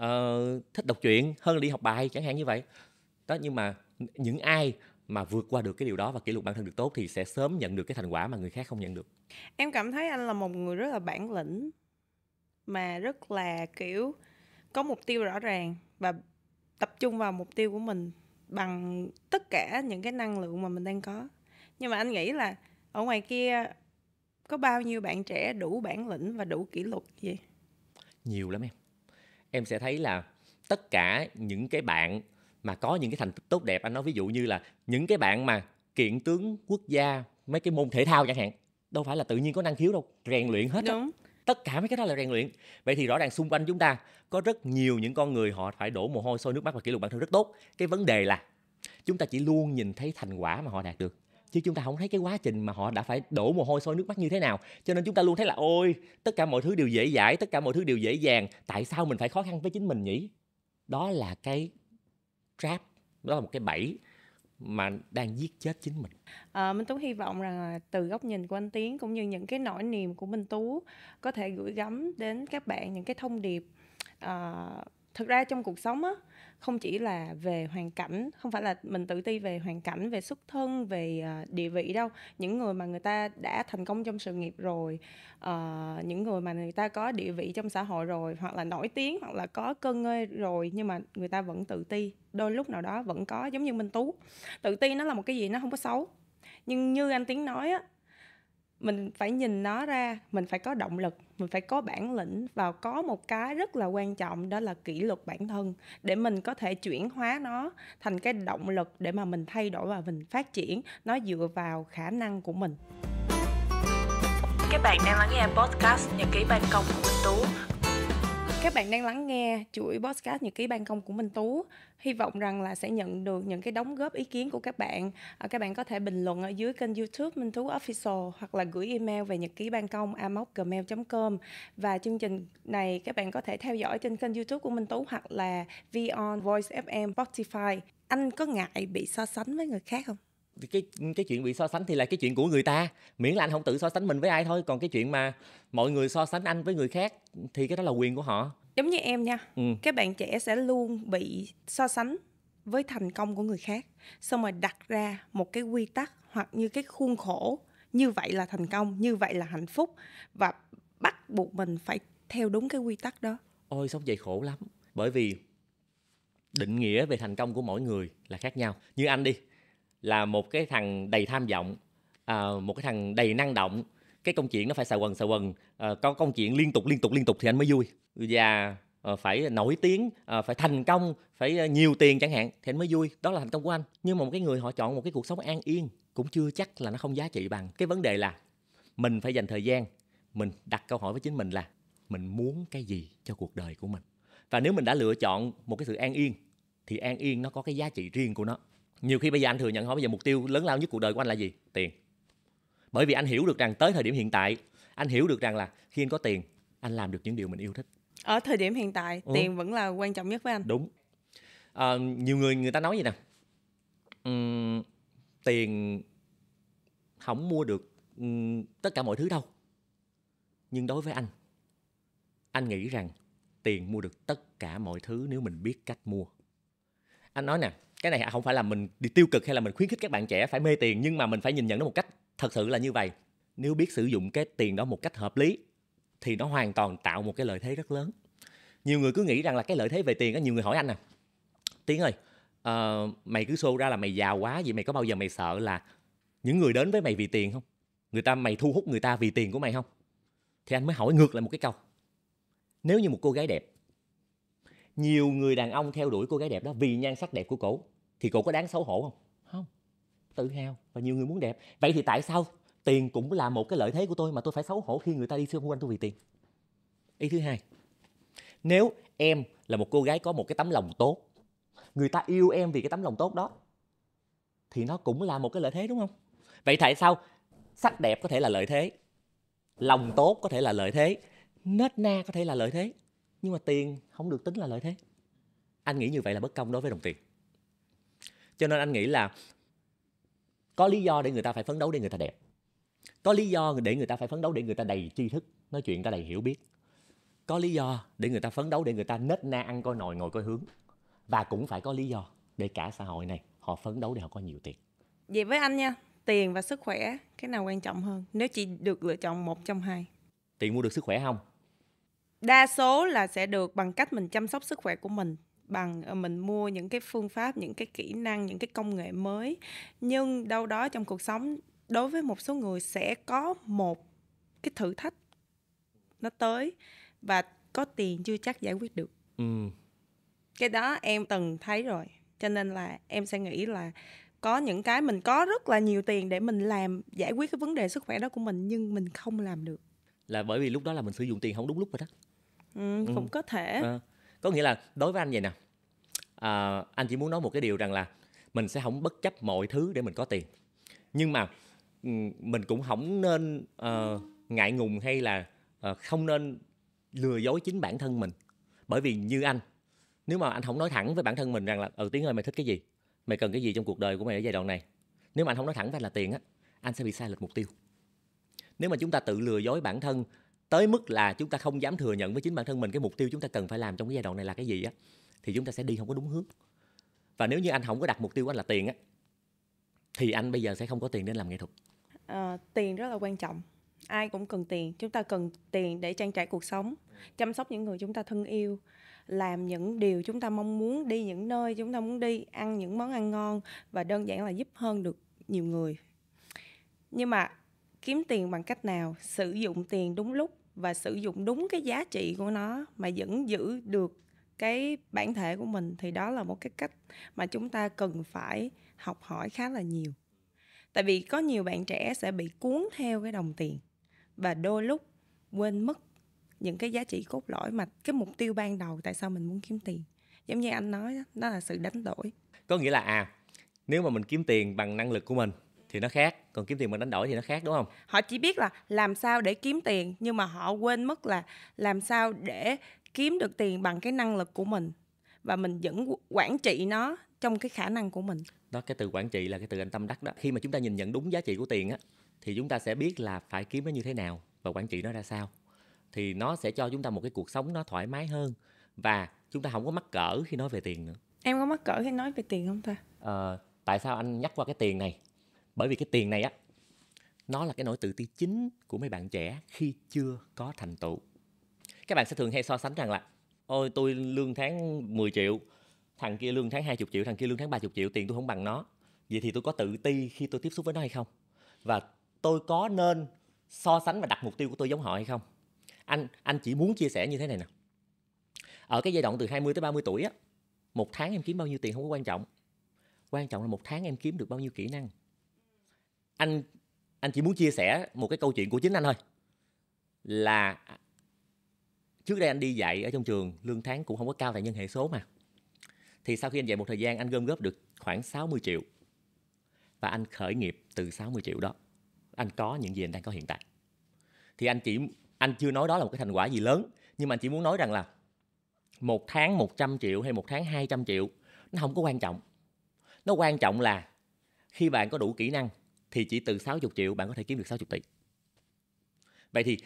uh, thích đọc truyện hơn là đi học bài chẳng hạn như vậy đó nhưng mà những ai mà vượt qua được cái điều đó và kỷ luật bản thân được tốt thì sẽ sớm nhận được cái thành quả mà người khác không nhận được em cảm thấy anh là một người rất là bản lĩnh mà rất là kiểu có mục tiêu rõ ràng và tập trung vào mục tiêu của mình bằng tất cả những cái năng lượng mà mình đang có nhưng mà anh nghĩ là ở ngoài kia có bao nhiêu bạn trẻ đủ bản lĩnh và đủ kỷ luật gì nhiều lắm em em sẽ thấy là tất cả những cái bạn mà có những cái thành tích tốt đẹp anh nói ví dụ như là những cái bạn mà kiện tướng quốc gia mấy cái môn thể thao chẳng hạn đâu phải là tự nhiên có năng khiếu đâu rèn luyện hết Đúng. Đó. tất cả mấy cái đó là rèn luyện vậy thì rõ ràng xung quanh chúng ta có rất nhiều những con người họ phải đổ mồ hôi sôi nước mắt và kỷ luật bản thân rất tốt cái vấn đề là chúng ta chỉ luôn nhìn thấy thành quả mà họ đạt được chứ chúng ta không thấy cái quá trình mà họ đã phải đổ mồ hôi sôi nước mắt như thế nào cho nên chúng ta luôn thấy là ôi tất cả mọi thứ đều dễ dãi tất cả mọi thứ đều dễ dàng tại sao mình phải khó khăn với chính mình nhỉ đó là cái trap đó là một cái bẫy mà đang giết chết chính mình. À, Minh Tú hy vọng rằng từ góc nhìn của anh Tiến cũng như những cái nỗi niềm của Minh Tú có thể gửi gắm đến các bạn những cái thông điệp. À, thực ra trong cuộc sống á, không chỉ là về hoàn cảnh không phải là mình tự ti về hoàn cảnh về xuất thân về ờ, địa vị đâu những người mà người ta đã thành công trong sự nghiệp rồi uh, những người mà người ta có địa vị trong xã hội rồi hoặc là nổi tiếng hoặc là có cơ ngơi rồi nhưng mà người ta vẫn tự ti đôi lúc nào đó vẫn có giống như minh tú tự ti nó là một cái gì nó không có xấu nhưng như anh tiến nói á mình phải nhìn nó ra mình phải có động lực mình phải có bản lĩnh và có một cái rất là quan trọng đó là kỷ luật bản thân để mình có thể chuyển hóa nó thành cái động lực để mà mình thay đổi và mình phát triển nó dựa vào khả năng của mình các bạn đang lắng nghe podcast nhật ký ban công của minh tú các bạn đang lắng nghe chuỗi podcast nhật ký ban công của Minh Tú. Hy vọng rằng là sẽ nhận được những cái đóng góp ý kiến của các bạn. À, các bạn có thể bình luận ở dưới kênh YouTube Minh Tú Official hoặc là gửi email về nhật ký ban công amoc@gmail.com và chương trình này các bạn có thể theo dõi trên kênh YouTube của Minh Tú hoặc là Vion Voice FM Spotify. Anh có ngại bị so sánh với người khác không? cái cái chuyện bị so sánh thì là cái chuyện của người ta miễn là anh không tự so sánh mình với ai thôi còn cái chuyện mà mọi người so sánh anh với người khác thì cái đó là quyền của họ giống như em nha ừ. các bạn trẻ sẽ luôn bị so sánh với thành công của người khác xong rồi đặt ra một cái quy tắc hoặc như cái khuôn khổ như vậy là thành công như vậy là hạnh phúc và bắt buộc mình phải theo đúng cái quy tắc đó ôi sống vậy khổ lắm bởi vì định nghĩa về thành công của mỗi người là khác nhau như anh đi là một cái thằng đầy tham vọng à, một cái thằng đầy năng động cái công chuyện nó phải xà quần xà quần à, có công chuyện liên tục liên tục liên tục thì anh mới vui và à, phải nổi tiếng à, phải thành công phải nhiều tiền chẳng hạn thì anh mới vui đó là thành công của anh nhưng mà một cái người họ chọn một cái cuộc sống an yên cũng chưa chắc là nó không giá trị bằng cái vấn đề là mình phải dành thời gian mình đặt câu hỏi với chính mình là mình muốn cái gì cho cuộc đời của mình và nếu mình đã lựa chọn một cái sự an yên thì an yên nó có cái giá trị riêng của nó nhiều khi bây giờ anh thừa nhận hỏi bây giờ mục tiêu lớn lao nhất cuộc đời của anh là gì tiền bởi vì anh hiểu được rằng tới thời điểm hiện tại anh hiểu được rằng là khi anh có tiền anh làm được những điều mình yêu thích ở thời điểm hiện tại ừ. tiền vẫn là quan trọng nhất với anh đúng à, nhiều người người ta nói gì nè uhm, tiền không mua được uhm, tất cả mọi thứ đâu nhưng đối với anh anh nghĩ rằng tiền mua được tất cả mọi thứ nếu mình biết cách mua anh nói nè cái này không phải là mình tiêu cực hay là mình khuyến khích các bạn trẻ phải mê tiền nhưng mà mình phải nhìn nhận nó một cách thật sự là như vậy nếu biết sử dụng cái tiền đó một cách hợp lý thì nó hoàn toàn tạo một cái lợi thế rất lớn nhiều người cứ nghĩ rằng là cái lợi thế về tiền có nhiều người hỏi anh nè à, tiến ơi uh, mày cứ xô ra là mày giàu quá vậy mày có bao giờ mày sợ là những người đến với mày vì tiền không người ta mày thu hút người ta vì tiền của mày không thì anh mới hỏi ngược lại một cái câu nếu như một cô gái đẹp nhiều người đàn ông theo đuổi cô gái đẹp đó vì nhan sắc đẹp của cổ thì cô có đáng xấu hổ không không tự hào và nhiều người muốn đẹp vậy thì tại sao tiền cũng là một cái lợi thế của tôi mà tôi phải xấu hổ khi người ta đi xung quanh tôi vì tiền ý thứ hai nếu em là một cô gái có một cái tấm lòng tốt người ta yêu em vì cái tấm lòng tốt đó thì nó cũng là một cái lợi thế đúng không vậy tại sao sắc đẹp có thể là lợi thế lòng tốt có thể là lợi thế nết na có thể là lợi thế nhưng mà tiền không được tính là lợi thế anh nghĩ như vậy là bất công đối với đồng tiền cho nên anh nghĩ là có lý do để người ta phải phấn đấu để người ta đẹp có lý do để người ta phải phấn đấu để người ta đầy tri thức nói chuyện ta đầy hiểu biết có lý do để người ta phấn đấu để người ta nết na ăn coi nồi ngồi coi hướng và cũng phải có lý do để cả xã hội này họ phấn đấu để họ có nhiều tiền vậy với anh nha tiền và sức khỏe cái nào quan trọng hơn nếu chỉ được lựa chọn một trong hai tiền mua được sức khỏe không đa số là sẽ được bằng cách mình chăm sóc sức khỏe của mình bằng ờ, mình mua những cái phương pháp những cái kỹ năng những cái công nghệ mới nhưng đâu đó trong cuộc sống đối với một số người sẽ có một cái thử thách nó tới và có tiền chưa chắc giải quyết được ừ. cái đó em từng thấy rồi cho nên là em sẽ nghĩ là có những cái mình có rất là nhiều tiền để mình làm giải quyết cái vấn đề sức khỏe đó của mình nhưng mình không làm được là bởi vì lúc đó là mình sử dụng tiền không đúng lúc rồi đó ừ, cũng ừ. có thể à có nghĩa là đối với anh vậy nè à, anh chỉ muốn nói một cái điều rằng là mình sẽ không bất chấp mọi thứ để mình có tiền nhưng mà mình cũng không nên uh, ngại ngùng hay là uh, không nên lừa dối chính bản thân mình bởi vì như anh nếu mà anh không nói thẳng với bản thân mình rằng là ừ tiếng ơi mày thích cái gì mày cần cái gì trong cuộc đời của mày ở giai đoạn này nếu mà anh không nói thẳng với anh là tiền á anh sẽ bị sai lệch mục tiêu nếu mà chúng ta tự lừa dối bản thân tới mức là chúng ta không dám thừa nhận với chính bản thân mình cái mục tiêu chúng ta cần phải làm trong cái giai đoạn này là cái gì á thì chúng ta sẽ đi không có đúng hướng và nếu như anh không có đặt mục tiêu của anh là tiền á thì anh bây giờ sẽ không có tiền để làm nghệ thuật à, tiền rất là quan trọng ai cũng cần tiền chúng ta cần tiền để trang trải cuộc sống chăm sóc những người chúng ta thân yêu làm những điều chúng ta mong muốn đi những nơi chúng ta muốn đi ăn những món ăn ngon và đơn giản là giúp hơn được nhiều người nhưng mà kiếm tiền bằng cách nào sử dụng tiền đúng lúc và sử dụng đúng cái giá trị của nó mà vẫn giữ được cái bản thể của mình thì đó là một cái cách mà chúng ta cần phải học hỏi khá là nhiều tại vì có nhiều bạn trẻ sẽ bị cuốn theo cái đồng tiền và đôi lúc quên mất những cái giá trị cốt lõi mà cái mục tiêu ban đầu tại sao mình muốn kiếm tiền giống như anh nói đó, là sự đánh đổi có nghĩa là à nếu mà mình kiếm tiền bằng năng lực của mình thì nó khác còn kiếm tiền bằng đánh đổi thì nó khác đúng không họ chỉ biết là làm sao để kiếm tiền nhưng mà họ quên mất là làm sao để kiếm được tiền bằng cái năng lực của mình và mình vẫn quản trị nó trong cái khả năng của mình đó cái từ quản trị là cái từ anh tâm đắc đó khi mà chúng ta nhìn nhận đúng giá trị của tiền á thì chúng ta sẽ biết là phải kiếm nó như thế nào và quản trị nó ra sao thì nó sẽ cho chúng ta một cái cuộc sống nó thoải mái hơn và chúng ta không có mắc cỡ khi nói về tiền nữa em có mắc cỡ khi nói về tiền không ta à, tại sao anh nhắc qua cái tiền này bởi vì cái tiền này á nó là cái nỗi tự ti chính của mấy bạn trẻ khi chưa có thành tựu các bạn sẽ thường hay so sánh rằng là ôi tôi lương tháng 10 triệu thằng kia lương tháng 20 triệu thằng kia lương tháng 30 triệu tiền tôi không bằng nó vậy thì tôi có tự ti khi tôi tiếp xúc với nó hay không và tôi có nên so sánh và đặt mục tiêu của tôi giống họ hay không anh anh chỉ muốn chia sẻ như thế này nè ở cái giai đoạn từ 20 tới 30 tuổi á một tháng em kiếm bao nhiêu tiền không có quan trọng quan trọng là một tháng em kiếm được bao nhiêu kỹ năng anh anh chỉ muốn chia sẻ một cái câu chuyện của chính anh thôi là trước đây anh đi dạy ở trong trường lương tháng cũng không có cao tại nhân hệ số mà thì sau khi anh dạy một thời gian anh gom góp được khoảng 60 triệu và anh khởi nghiệp từ 60 triệu đó anh có những gì anh đang có hiện tại thì anh chỉ anh chưa nói đó là một cái thành quả gì lớn nhưng mà anh chỉ muốn nói rằng là một tháng 100 triệu hay một tháng 200 triệu nó không có quan trọng nó quan trọng là khi bạn có đủ kỹ năng thì chỉ từ 60 triệu bạn có thể kiếm được 60 tỷ. Vậy thì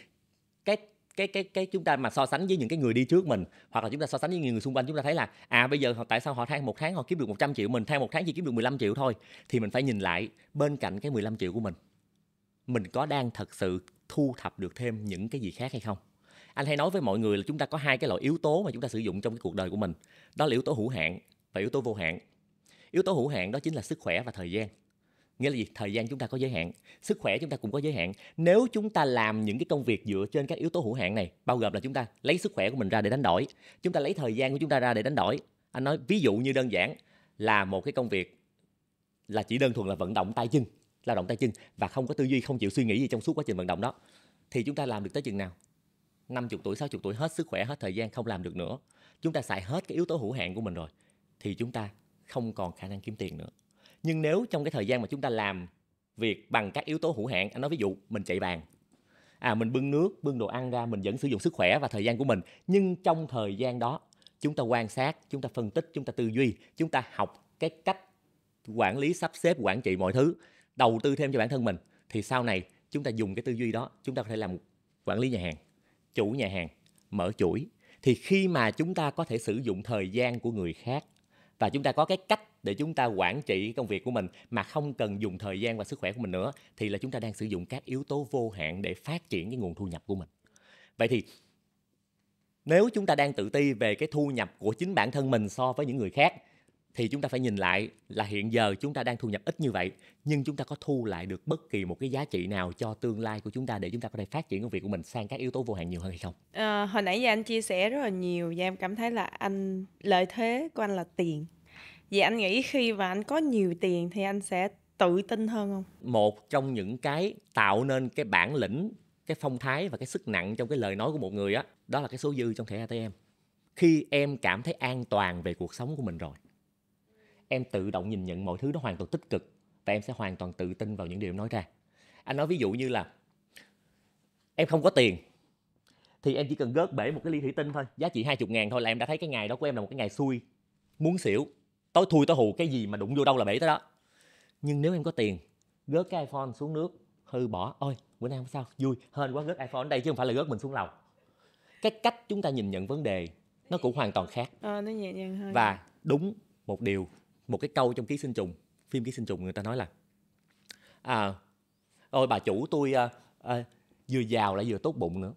cái cái cái cái chúng ta mà so sánh với những cái người đi trước mình hoặc là chúng ta so sánh với những người xung quanh chúng ta thấy là à bây giờ họ tại sao họ tháng một tháng họ kiếm được 100 triệu mình tháng một tháng chỉ kiếm được 15 triệu thôi thì mình phải nhìn lại bên cạnh cái 15 triệu của mình mình có đang thật sự thu thập được thêm những cái gì khác hay không anh hay nói với mọi người là chúng ta có hai cái loại yếu tố mà chúng ta sử dụng trong cái cuộc đời của mình đó là yếu tố hữu hạn và yếu tố vô hạn yếu tố hữu hạn đó chính là sức khỏe và thời gian nghĩa là gì thời gian chúng ta có giới hạn sức khỏe chúng ta cũng có giới hạn nếu chúng ta làm những cái công việc dựa trên các yếu tố hữu hạn này bao gồm là chúng ta lấy sức khỏe của mình ra để đánh đổi chúng ta lấy thời gian của chúng ta ra để đánh đổi anh nói ví dụ như đơn giản là một cái công việc là chỉ đơn thuần là vận động tay chân lao động tay chân và không có tư duy không chịu suy nghĩ gì trong suốt quá trình vận động đó thì chúng ta làm được tới chừng nào 50 tuổi 60 tuổi hết sức khỏe hết thời gian không làm được nữa chúng ta xài hết cái yếu tố hữu hạn của mình rồi thì chúng ta không còn khả năng kiếm tiền nữa nhưng nếu trong cái thời gian mà chúng ta làm việc bằng các yếu tố hữu hạn anh nói ví dụ mình chạy bàn à mình bưng nước bưng đồ ăn ra mình vẫn sử dụng sức khỏe và thời gian của mình nhưng trong thời gian đó chúng ta quan sát chúng ta phân tích chúng ta tư duy chúng ta học cái cách quản lý sắp xếp quản trị mọi thứ đầu tư thêm cho bản thân mình thì sau này chúng ta dùng cái tư duy đó chúng ta có thể làm quản lý nhà hàng chủ nhà hàng mở chuỗi thì khi mà chúng ta có thể sử dụng thời gian của người khác và chúng ta có cái cách để chúng ta quản trị công việc của mình mà không cần dùng thời gian và sức khỏe của mình nữa thì là chúng ta đang sử dụng các yếu tố vô hạn để phát triển cái nguồn thu nhập của mình vậy thì nếu chúng ta đang tự ti về cái thu nhập của chính bản thân mình so với những người khác thì chúng ta phải nhìn lại là hiện giờ chúng ta đang thu nhập ít như vậy nhưng chúng ta có thu lại được bất kỳ một cái giá trị nào cho tương lai của chúng ta để chúng ta có thể phát triển công việc của mình sang các yếu tố vô hạn nhiều hơn hay không? À, hồi nãy giờ anh chia sẻ rất là nhiều và em cảm thấy là anh lợi thế của anh là tiền vậy anh nghĩ khi mà anh có nhiều tiền thì anh sẽ tự tin hơn không một trong những cái tạo nên cái bản lĩnh cái phong thái và cái sức nặng trong cái lời nói của một người á đó, đó là cái số dư trong thẻ atm khi em cảm thấy an toàn về cuộc sống của mình rồi em tự động nhìn nhận mọi thứ nó hoàn toàn tích cực và em sẽ hoàn toàn tự tin vào những điều em nói ra anh nói ví dụ như là em không có tiền thì em chỉ cần gớt bể một cái ly thủy tinh thôi giá trị 20 ngàn thôi là em đã thấy cái ngày đó của em là một cái ngày xui muốn xỉu tối thui tối hù cái gì mà đụng vô đâu là bể tới đó nhưng nếu em có tiền gớt cái iphone xuống nước hư bỏ ôi bữa nay không sao vui hên quá gớt iphone ở đây chứ không phải là gớt mình xuống lầu cái cách chúng ta nhìn nhận vấn đề nó cũng hoàn toàn khác à, nó nhẹ nhàng hơn và đúng một điều một cái câu trong ký sinh trùng phim ký sinh trùng người ta nói là à ôi bà chủ tôi à, à, vừa giàu lại vừa tốt bụng nữa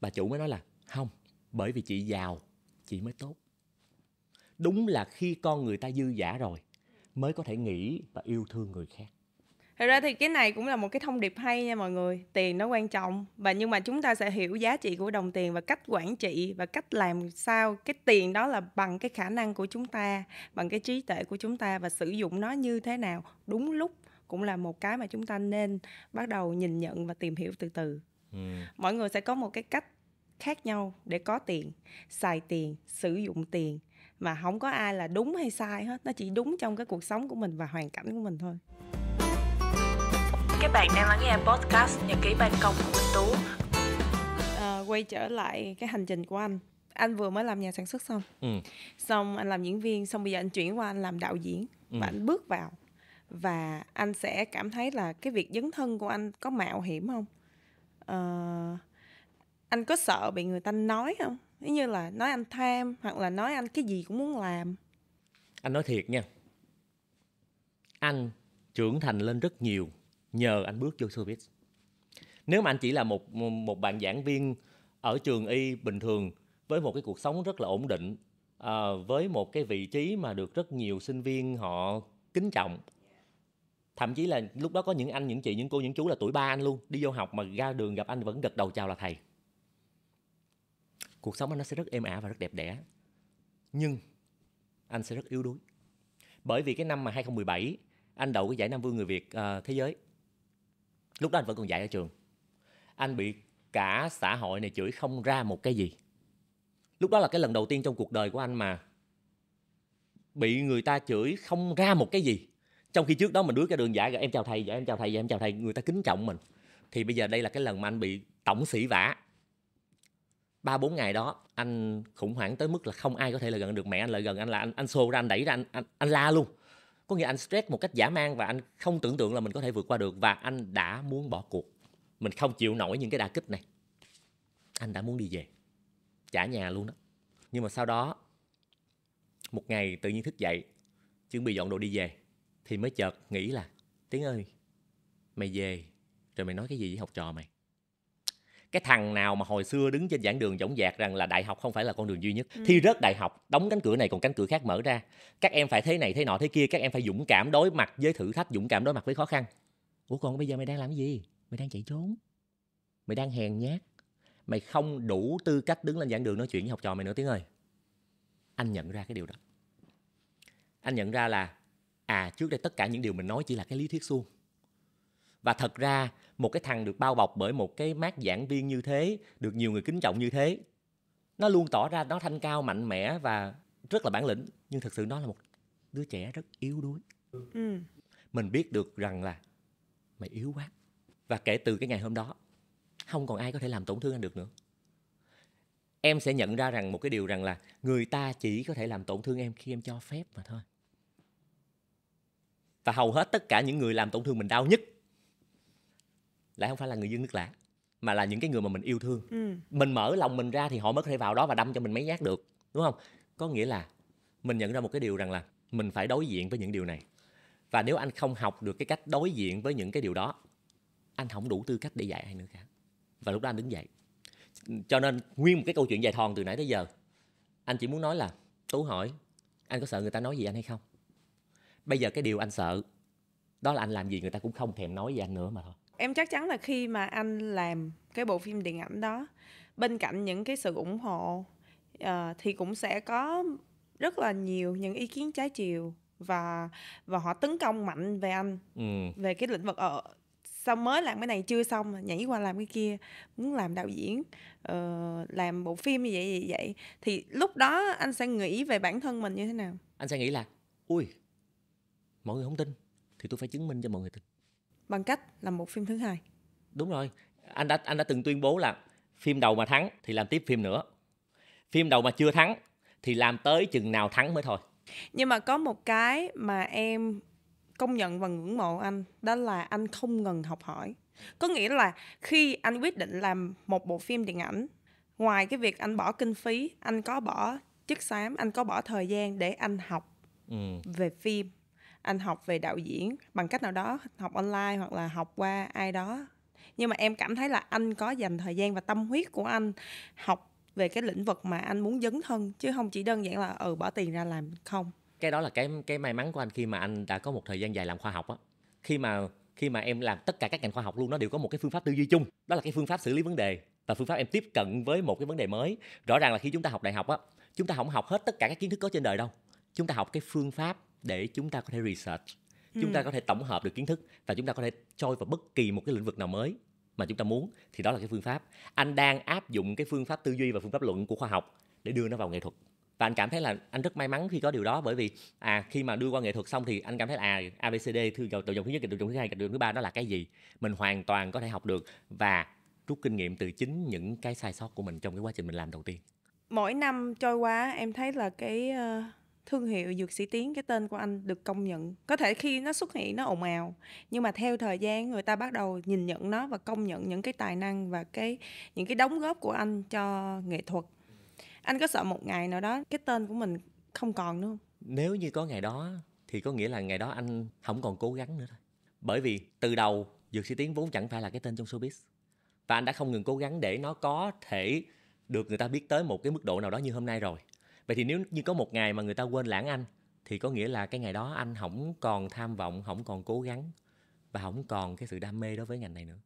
bà chủ mới nói là không bởi vì chị giàu chị mới tốt đúng là khi con người ta dư giả rồi mới có thể nghĩ và yêu thương người khác Thật ra thì cái này cũng là một cái thông điệp hay nha mọi người. Tiền nó quan trọng và nhưng mà chúng ta sẽ hiểu giá trị của đồng tiền và cách quản trị và cách làm sao cái tiền đó là bằng cái khả năng của chúng ta, bằng cái trí tuệ của chúng ta và sử dụng nó như thế nào đúng lúc cũng là một cái mà chúng ta nên bắt đầu nhìn nhận và tìm hiểu từ từ. Ừ. Mọi người sẽ có một cái cách khác nhau để có tiền, xài tiền, sử dụng tiền mà không có ai là đúng hay sai hết nó chỉ đúng trong cái cuộc sống của mình và hoàn cảnh của mình thôi các bạn đang lắng nghe podcast nhật ký ban công của Minh Tú à, quay trở lại cái hành trình của anh anh vừa mới làm nhà sản xuất xong ừ. xong anh làm diễn viên xong bây giờ anh chuyển qua anh làm đạo diễn ừ. và anh bước vào và anh sẽ cảm thấy là cái việc dấn thân của anh có mạo hiểm không à, anh có sợ bị người ta nói không Ý như là nói anh tham hoặc là nói anh cái gì cũng muốn làm. Anh nói thiệt nha. Anh trưởng thành lên rất nhiều nhờ anh bước vô service. Nếu mà anh chỉ là một một bạn giảng viên ở trường y bình thường với một cái cuộc sống rất là ổn định, à, với một cái vị trí mà được rất nhiều sinh viên họ kính trọng, thậm chí là lúc đó có những anh những chị những cô những chú là tuổi ba anh luôn đi vô học mà ra đường gặp anh vẫn gật đầu chào là thầy cuộc sống anh nó sẽ rất êm ả và rất đẹp đẽ nhưng anh sẽ rất yếu đuối bởi vì cái năm mà 2017 anh đậu cái giải Nam Vương người Việt uh, thế giới lúc đó anh vẫn còn dạy ở trường anh bị cả xã hội này chửi không ra một cái gì lúc đó là cái lần đầu tiên trong cuộc đời của anh mà bị người ta chửi không ra một cái gì trong khi trước đó mình đứa cái đường giải rồi em chào thầy dạ em chào thầy dạ em chào thầy người ta kính trọng mình thì bây giờ đây là cái lần mà anh bị tổng sĩ vả ba bốn ngày đó anh khủng hoảng tới mức là không ai có thể là gần được mẹ anh lại gần anh là anh anh xô ra anh đẩy ra anh anh, anh la luôn có nghĩa anh stress một cách giả mang và anh không tưởng tượng là mình có thể vượt qua được và anh đã muốn bỏ cuộc mình không chịu nổi những cái đà kích này anh đã muốn đi về trả nhà luôn đó nhưng mà sau đó một ngày tự nhiên thức dậy chuẩn bị dọn đồ đi về thì mới chợt nghĩ là tiếng ơi mày về rồi mày nói cái gì với học trò mày cái thằng nào mà hồi xưa đứng trên giảng đường dõng dạc rằng là đại học không phải là con đường duy nhất ừ. thi rớt đại học đóng cánh cửa này còn cánh cửa khác mở ra các em phải thế này thế nọ thế kia các em phải dũng cảm đối mặt với thử thách dũng cảm đối mặt với khó khăn ủa con bây giờ mày đang làm cái gì mày đang chạy trốn mày đang hèn nhát mày không đủ tư cách đứng lên giảng đường nói chuyện với học trò mày nữa tiếng ơi anh nhận ra cái điều đó anh nhận ra là à trước đây tất cả những điều mình nói chỉ là cái lý thuyết suông và thật ra một cái thằng được bao bọc bởi một cái mát giảng viên như thế được nhiều người kính trọng như thế nó luôn tỏ ra nó thanh cao mạnh mẽ và rất là bản lĩnh nhưng thực sự nó là một đứa trẻ rất yếu đuối ừ. mình biết được rằng là mày yếu quá và kể từ cái ngày hôm đó không còn ai có thể làm tổn thương anh được nữa em sẽ nhận ra rằng một cái điều rằng là người ta chỉ có thể làm tổn thương em khi em cho phép mà thôi và hầu hết tất cả những người làm tổn thương mình đau nhất lại không phải là người dân nước lạ mà là những cái người mà mình yêu thương ừ. mình mở lòng mình ra thì họ mới có thể vào đó và đâm cho mình mấy nhát được đúng không có nghĩa là mình nhận ra một cái điều rằng là mình phải đối diện với những điều này và nếu anh không học được cái cách đối diện với những cái điều đó anh không đủ tư cách để dạy ai nữa cả và lúc đó anh đứng dậy cho nên nguyên một cái câu chuyện dài thòn từ nãy tới giờ anh chỉ muốn nói là tú hỏi anh có sợ người ta nói gì anh hay không bây giờ cái điều anh sợ đó là anh làm gì người ta cũng không thèm nói gì anh nữa mà thôi em chắc chắn là khi mà anh làm cái bộ phim điện ảnh đó bên cạnh những cái sự ủng hộ uh, thì cũng sẽ có rất là nhiều những ý kiến trái chiều và và họ tấn công mạnh về anh ừ. về cái lĩnh vực ở ờ, sao mới làm cái này chưa xong nhảy qua làm cái kia muốn làm đạo diễn uh, làm bộ phim như vậy như vậy thì lúc đó anh sẽ nghĩ về bản thân mình như thế nào anh sẽ nghĩ là ui mọi người không tin thì tôi phải chứng minh cho mọi người tin bằng cách làm một phim thứ hai. Đúng rồi, anh đã anh đã từng tuyên bố là phim đầu mà thắng thì làm tiếp phim nữa. Phim đầu mà chưa thắng thì làm tới chừng nào thắng mới thôi. Nhưng mà có một cái mà em công nhận và ngưỡng mộ anh đó là anh không ngừng học hỏi. Có nghĩa là khi anh quyết định làm một bộ phim điện ảnh, ngoài cái việc anh bỏ kinh phí, anh có bỏ chất xám, anh có bỏ thời gian để anh học ừ. về phim anh học về đạo diễn bằng cách nào đó học online hoặc là học qua ai đó nhưng mà em cảm thấy là anh có dành thời gian và tâm huyết của anh học về cái lĩnh vực mà anh muốn dấn thân chứ không chỉ đơn giản là ừ bỏ tiền ra làm không cái đó là cái cái may mắn của anh khi mà anh đã có một thời gian dài làm khoa học á khi mà khi mà em làm tất cả các ngành khoa học luôn nó đều có một cái phương pháp tư duy chung đó là cái phương pháp xử lý vấn đề và phương pháp em tiếp cận với một cái vấn đề mới rõ ràng là khi chúng ta học đại học á chúng ta không học hết tất cả các kiến thức có trên đời đâu chúng ta học cái phương pháp để chúng ta có thể research ừ. chúng ừ. ta có thể tổng hợp được kiến thức và chúng ta có thể trôi vào bất kỳ một cái lĩnh vực nào mới mà chúng ta muốn thì đó là cái phương pháp anh đang áp dụng cái phương pháp tư duy và phương pháp luận của khoa học để đưa nó vào nghệ thuật và anh cảm thấy là anh rất may mắn khi có điều đó bởi vì à khi mà đưa qua nghệ thuật xong thì anh cảm thấy là à, abcd thư đầu dòng thứ nhất đầu dòng thứ hai đầu dòng thứ ba đó là cái gì mình hoàn toàn có thể học được và rút kinh nghiệm từ chính những cái sai sót của mình trong cái quá trình mình làm đầu tiên mỗi năm trôi qua em thấy là cái uh thương hiệu dược sĩ tiến cái tên của anh được công nhận có thể khi nó xuất hiện nó ồn ào nhưng mà theo thời gian người ta bắt đầu nhìn nhận nó và công nhận những cái tài năng và cái những cái đóng góp của anh cho nghệ thuật anh có sợ một ngày nào đó cái tên của mình không còn nữa không nếu như có ngày đó thì có nghĩa là ngày đó anh không còn cố gắng nữa thôi bởi vì từ đầu dược sĩ tiến vốn chẳng phải là cái tên trong showbiz và anh đã không ngừng cố gắng để nó có thể được người ta biết tới một cái mức độ nào đó như hôm nay rồi vậy thì nếu như có một ngày mà người ta quên lãng anh thì có nghĩa là cái ngày đó anh không còn tham vọng không còn cố gắng và không còn cái sự đam mê đối với ngành này nữa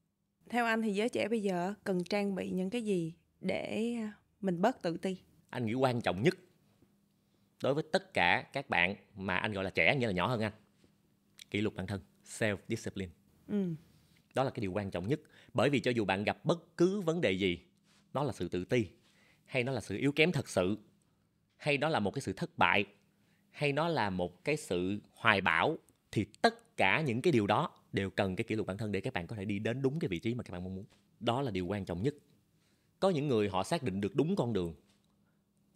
theo anh thì giới trẻ bây giờ cần trang bị những cái gì để mình bớt tự ti anh nghĩ quan trọng nhất đối với tất cả các bạn mà anh gọi là trẻ nghĩa là nhỏ hơn anh kỷ luật bản thân self discipline ừ. đó là cái điều quan trọng nhất bởi vì cho dù bạn gặp bất cứ vấn đề gì nó là sự tự ti hay nó là sự yếu kém thật sự hay nó là một cái sự thất bại hay nó là một cái sự hoài bão thì tất cả những cái điều đó đều cần cái kỷ luật bản thân để các bạn có thể đi đến đúng cái vị trí mà các bạn mong muốn đó là điều quan trọng nhất có những người họ xác định được đúng con đường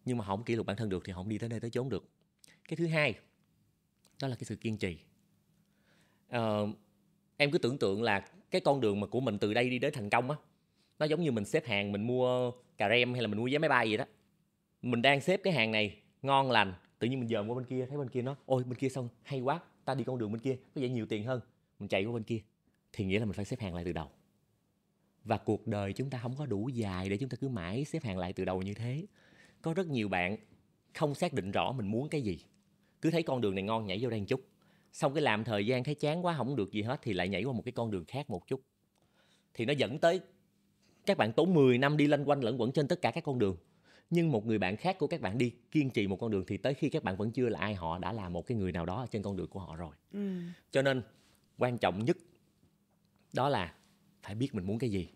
nhưng mà họ không kỷ luật bản thân được thì họ không đi tới nơi tới chốn được cái thứ hai đó là cái sự kiên trì ờ, em cứ tưởng tượng là cái con đường mà của mình từ đây đi đến thành công á nó giống như mình xếp hàng mình mua cà rem hay là mình mua vé máy bay vậy đó mình đang xếp cái hàng này ngon lành tự nhiên mình dòm qua bên kia thấy bên kia nó ôi bên kia xong hay quá ta đi con đường bên kia có vẻ nhiều tiền hơn mình chạy qua bên kia thì nghĩa là mình phải xếp hàng lại từ đầu và cuộc đời chúng ta không có đủ dài để chúng ta cứ mãi xếp hàng lại từ đầu như thế có rất nhiều bạn không xác định rõ mình muốn cái gì cứ thấy con đường này ngon nhảy vô đây một chút xong cái làm thời gian thấy chán quá không được gì hết thì lại nhảy qua một cái con đường khác một chút thì nó dẫn tới các bạn tốn 10 năm đi lanh quanh lẫn quẩn trên tất cả các con đường nhưng một người bạn khác của các bạn đi kiên trì một con đường thì tới khi các bạn vẫn chưa là ai họ đã là một cái người nào đó trên con đường của họ rồi ừ. cho nên quan trọng nhất đó là phải biết mình muốn cái gì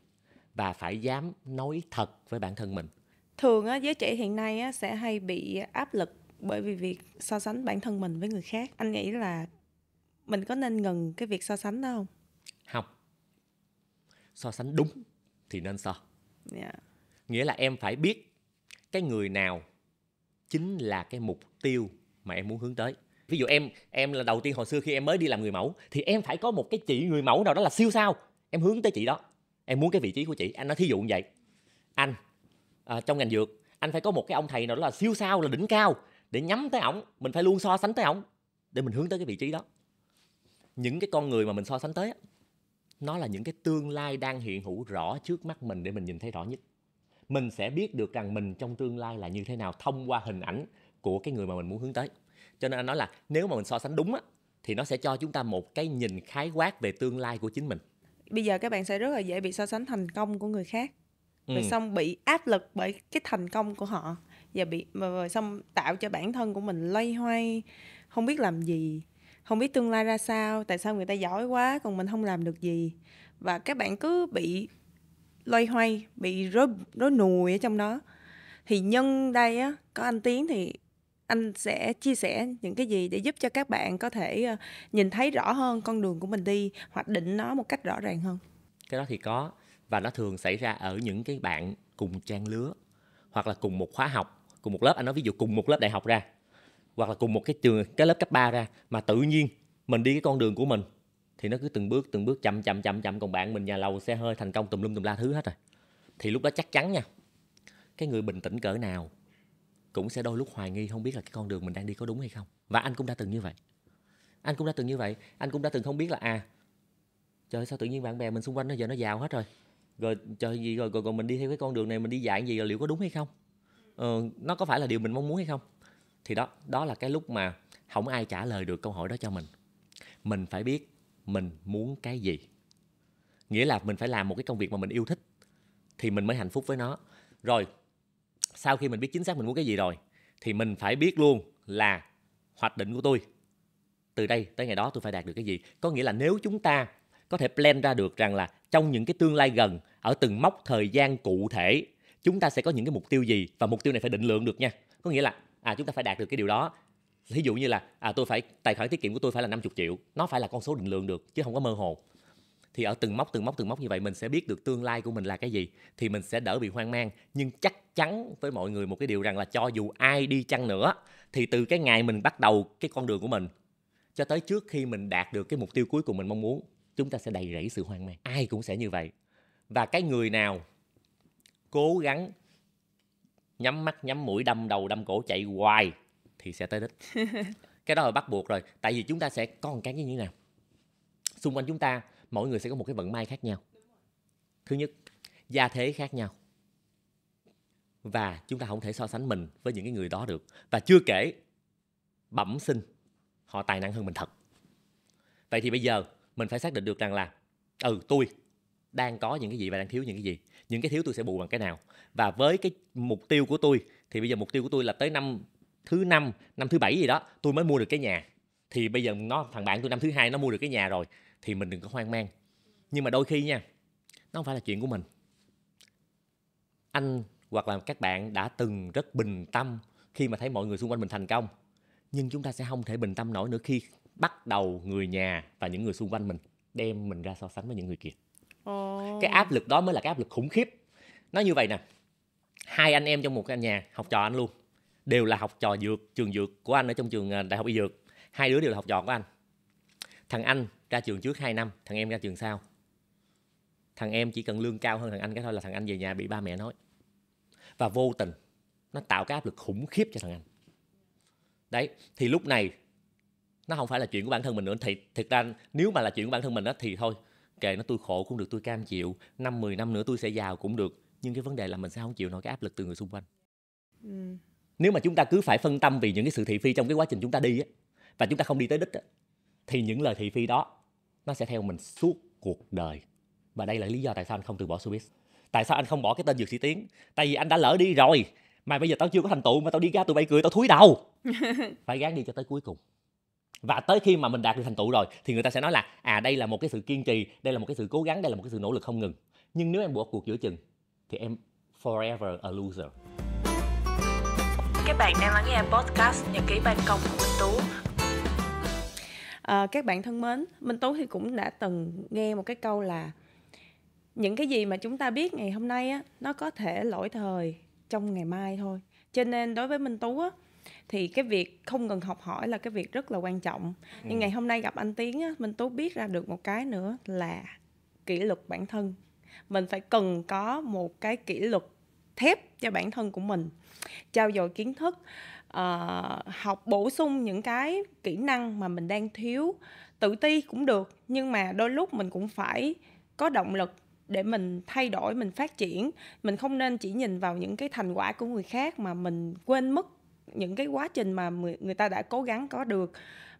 và phải dám nói thật với bản thân mình thường á, giới trẻ hiện nay á, sẽ hay bị áp lực bởi vì việc so sánh bản thân mình với người khác anh nghĩ là mình có nên ngừng cái việc so sánh đó không không so sánh đúng thì nên so yeah. Dạ. nghĩa là em phải biết cái người nào chính là cái mục tiêu mà em muốn hướng tới ví dụ em em là đầu tiên hồi xưa khi em mới đi làm người mẫu thì em phải có một cái chị người mẫu nào đó là siêu sao em hướng tới chị đó em muốn cái vị trí của chị anh nói thí dụ như vậy anh à, trong ngành dược anh phải có một cái ông thầy nào đó là siêu sao là đỉnh cao để nhắm tới ổng mình phải luôn so sánh tới ổng để mình hướng tới cái vị trí đó những cái con người mà mình so sánh tới nó là những cái tương lai đang hiện hữu rõ trước mắt mình để mình nhìn thấy rõ nhất mình sẽ biết được rằng mình trong tương lai là như thế nào thông qua hình ảnh của cái người mà mình muốn hướng tới cho nên anh nói là nếu mà mình so sánh đúng á thì nó sẽ cho chúng ta một cái nhìn khái quát về tương lai của chính mình bây giờ các bạn sẽ rất là dễ bị so sánh thành công của người khác rồi ừ. xong bị áp lực bởi cái thành công của họ và bị rồi xong tạo cho bản thân của mình loay hoay không biết làm gì không biết tương lai ra sao tại sao người ta giỏi quá còn mình không làm được gì và các bạn cứ bị loay hoay bị rối rối nùi ở trong đó thì nhân đây á có anh tiến thì anh sẽ chia sẻ những cái gì để giúp cho các bạn có thể ờ, nhìn thấy rõ hơn con đường của mình đi hoạch định nó một cách rõ ràng hơn cái đó thì có và nó thường xảy ra ở những cái bạn cùng trang lứa hoặc là cùng một khóa học cùng một lớp anh nói ví dụ cùng một lớp đại học ra hoặc là cùng một cái trường cái lớp cấp 3 ra mà tự nhiên mình đi cái con đường của mình thì nó cứ từng bước từng bước chậm chậm chậm chậm còn bạn mình nhà lầu xe hơi thành công tùm lum tùm la thứ hết rồi thì lúc đó chắc chắn nha cái người bình tĩnh cỡ nào cũng sẽ đôi lúc hoài nghi không biết là cái con đường mình đang đi có đúng hay không và anh cũng đã từng như vậy anh cũng đã từng như vậy anh cũng đã từng không biết là à trời sao tự nhiên bạn bè mình xung quanh nó giờ nó giàu hết rồi rồi trời gì rồi, rồi còn mình đi theo cái con đường này mình đi dạng gì rồi liệu có đúng hay không ờ, nó có phải là điều mình mong muốn hay không thì đó đó là cái lúc mà không ai trả lời được câu hỏi đó cho mình mình phải biết mình muốn cái gì nghĩa là mình phải làm một cái công việc mà mình yêu thích thì mình mới hạnh phúc với nó rồi sau khi mình biết chính xác mình muốn cái gì rồi thì mình phải biết luôn là hoạch định của tôi từ đây tới ngày đó tôi phải đạt được cái gì có nghĩa là nếu chúng ta có thể plan ra được rằng là trong những cái tương lai gần ở từng mốc thời gian cụ thể chúng ta sẽ có những cái mục tiêu gì và mục tiêu này phải định lượng được nha có nghĩa là à chúng ta phải đạt được cái điều đó ví dụ như là à tôi phải tài khoản tiết kiệm của tôi phải là 50 triệu nó phải là con số định lượng được chứ không có mơ hồ thì ở từng mốc từng mốc từng mốc như vậy mình sẽ biết được tương lai của mình là cái gì thì mình sẽ đỡ bị hoang mang nhưng chắc chắn với mọi người một cái điều rằng là cho dù ai đi chăng nữa thì từ cái ngày mình bắt đầu cái con đường của mình cho tới trước khi mình đạt được cái mục tiêu cuối cùng mình mong muốn chúng ta sẽ đầy rẫy sự hoang mang ai cũng sẽ như vậy và cái người nào cố gắng nhắm mắt nhắm mũi đâm đầu đâm cổ chạy hoài thì sẽ tới đích cái đó là bắt buộc rồi tại vì chúng ta sẽ có một cái như thế nào xung quanh chúng ta mỗi người sẽ có một cái vận may khác nhau thứ nhất gia thế khác nhau và chúng ta không thể so sánh mình với những cái người đó được và chưa kể bẩm sinh họ tài năng hơn mình thật vậy thì bây giờ mình phải xác định được rằng là ừ tôi đang có những cái gì và đang thiếu những cái gì những cái thiếu tôi sẽ bù bằng cái nào và với cái mục tiêu của tôi thì bây giờ mục tiêu của tôi là tới năm thứ năm năm thứ bảy gì đó tôi mới mua được cái nhà thì bây giờ nó thằng bạn tôi năm thứ hai nó mua được cái nhà rồi thì mình đừng có hoang mang nhưng mà đôi khi nha nó không phải là chuyện của mình anh hoặc là các bạn đã từng rất bình tâm khi mà thấy mọi người xung quanh mình thành công nhưng chúng ta sẽ không thể bình tâm nổi nữa khi bắt đầu người nhà và những người xung quanh mình đem mình ra so sánh với những người kia oh. cái áp lực đó mới là cái áp lực khủng khiếp nó như vậy nè hai anh em trong một căn nhà học trò anh luôn đều là học trò dược trường dược của anh ở trong trường à, đại học y dược hai đứa đều là học trò của anh thằng anh ra trường trước 2 năm thằng em ra trường sau thằng em chỉ cần lương cao hơn thằng anh cái thôi là thằng anh về nhà bị ba mẹ nói và vô tình nó tạo cái áp lực khủng khiếp cho thằng anh đấy thì lúc này nó không phải là chuyện của bản thân mình nữa thì thực ra nếu mà là chuyện của bản thân mình đó thì thôi kệ nó tôi khổ cũng được tôi cam chịu năm 10 năm nữa tôi sẽ giàu cũng được nhưng cái vấn đề là mình sẽ không chịu nổi cái áp lực từ người xung quanh ừ nếu mà chúng ta cứ phải phân tâm vì những cái sự thị phi trong cái quá trình chúng ta đi á, và chúng ta không đi tới đích á, thì những lời thị phi đó nó sẽ theo mình suốt cuộc đời và đây là lý do tại sao anh không từ bỏ showbiz tại sao anh không bỏ cái tên dược sĩ tiến tại vì anh đã lỡ đi rồi mà bây giờ tao chưa có thành tựu mà tao đi ra tụi bay cười tao thúi đầu phải gán đi cho tới cuối cùng và tới khi mà mình đạt được thành tựu rồi thì người ta sẽ nói là à đây là một cái sự kiên trì đây là một cái sự cố gắng đây là một cái sự nỗ lực không ngừng nhưng nếu em bỏ cuộc giữa chừng thì em forever a loser bạn đang lắng nghe podcast Nhật ký ban công của Minh Tú. À, các bạn thân mến, Minh Tú thì cũng đã từng nghe một cái câu là những cái gì mà chúng ta biết ngày hôm nay á, nó có thể lỗi thời trong ngày mai thôi. Cho nên đối với Minh Tú á, thì cái việc không ngừng học hỏi là cái việc rất là quan trọng. Ừ. Nhưng ngày hôm nay gặp anh Tiến á, Minh Tú biết ra được một cái nữa là kỷ luật bản thân. Mình phải cần có một cái kỷ luật thép cho bản thân của mình trao dồi kiến thức uh, học bổ sung những cái kỹ năng mà mình đang thiếu tự ti cũng được nhưng mà đôi lúc mình cũng phải có động lực để mình thay đổi mình phát triển mình không nên chỉ nhìn vào những cái thành quả của người khác mà mình quên mất những cái quá trình mà người ta đã cố gắng có được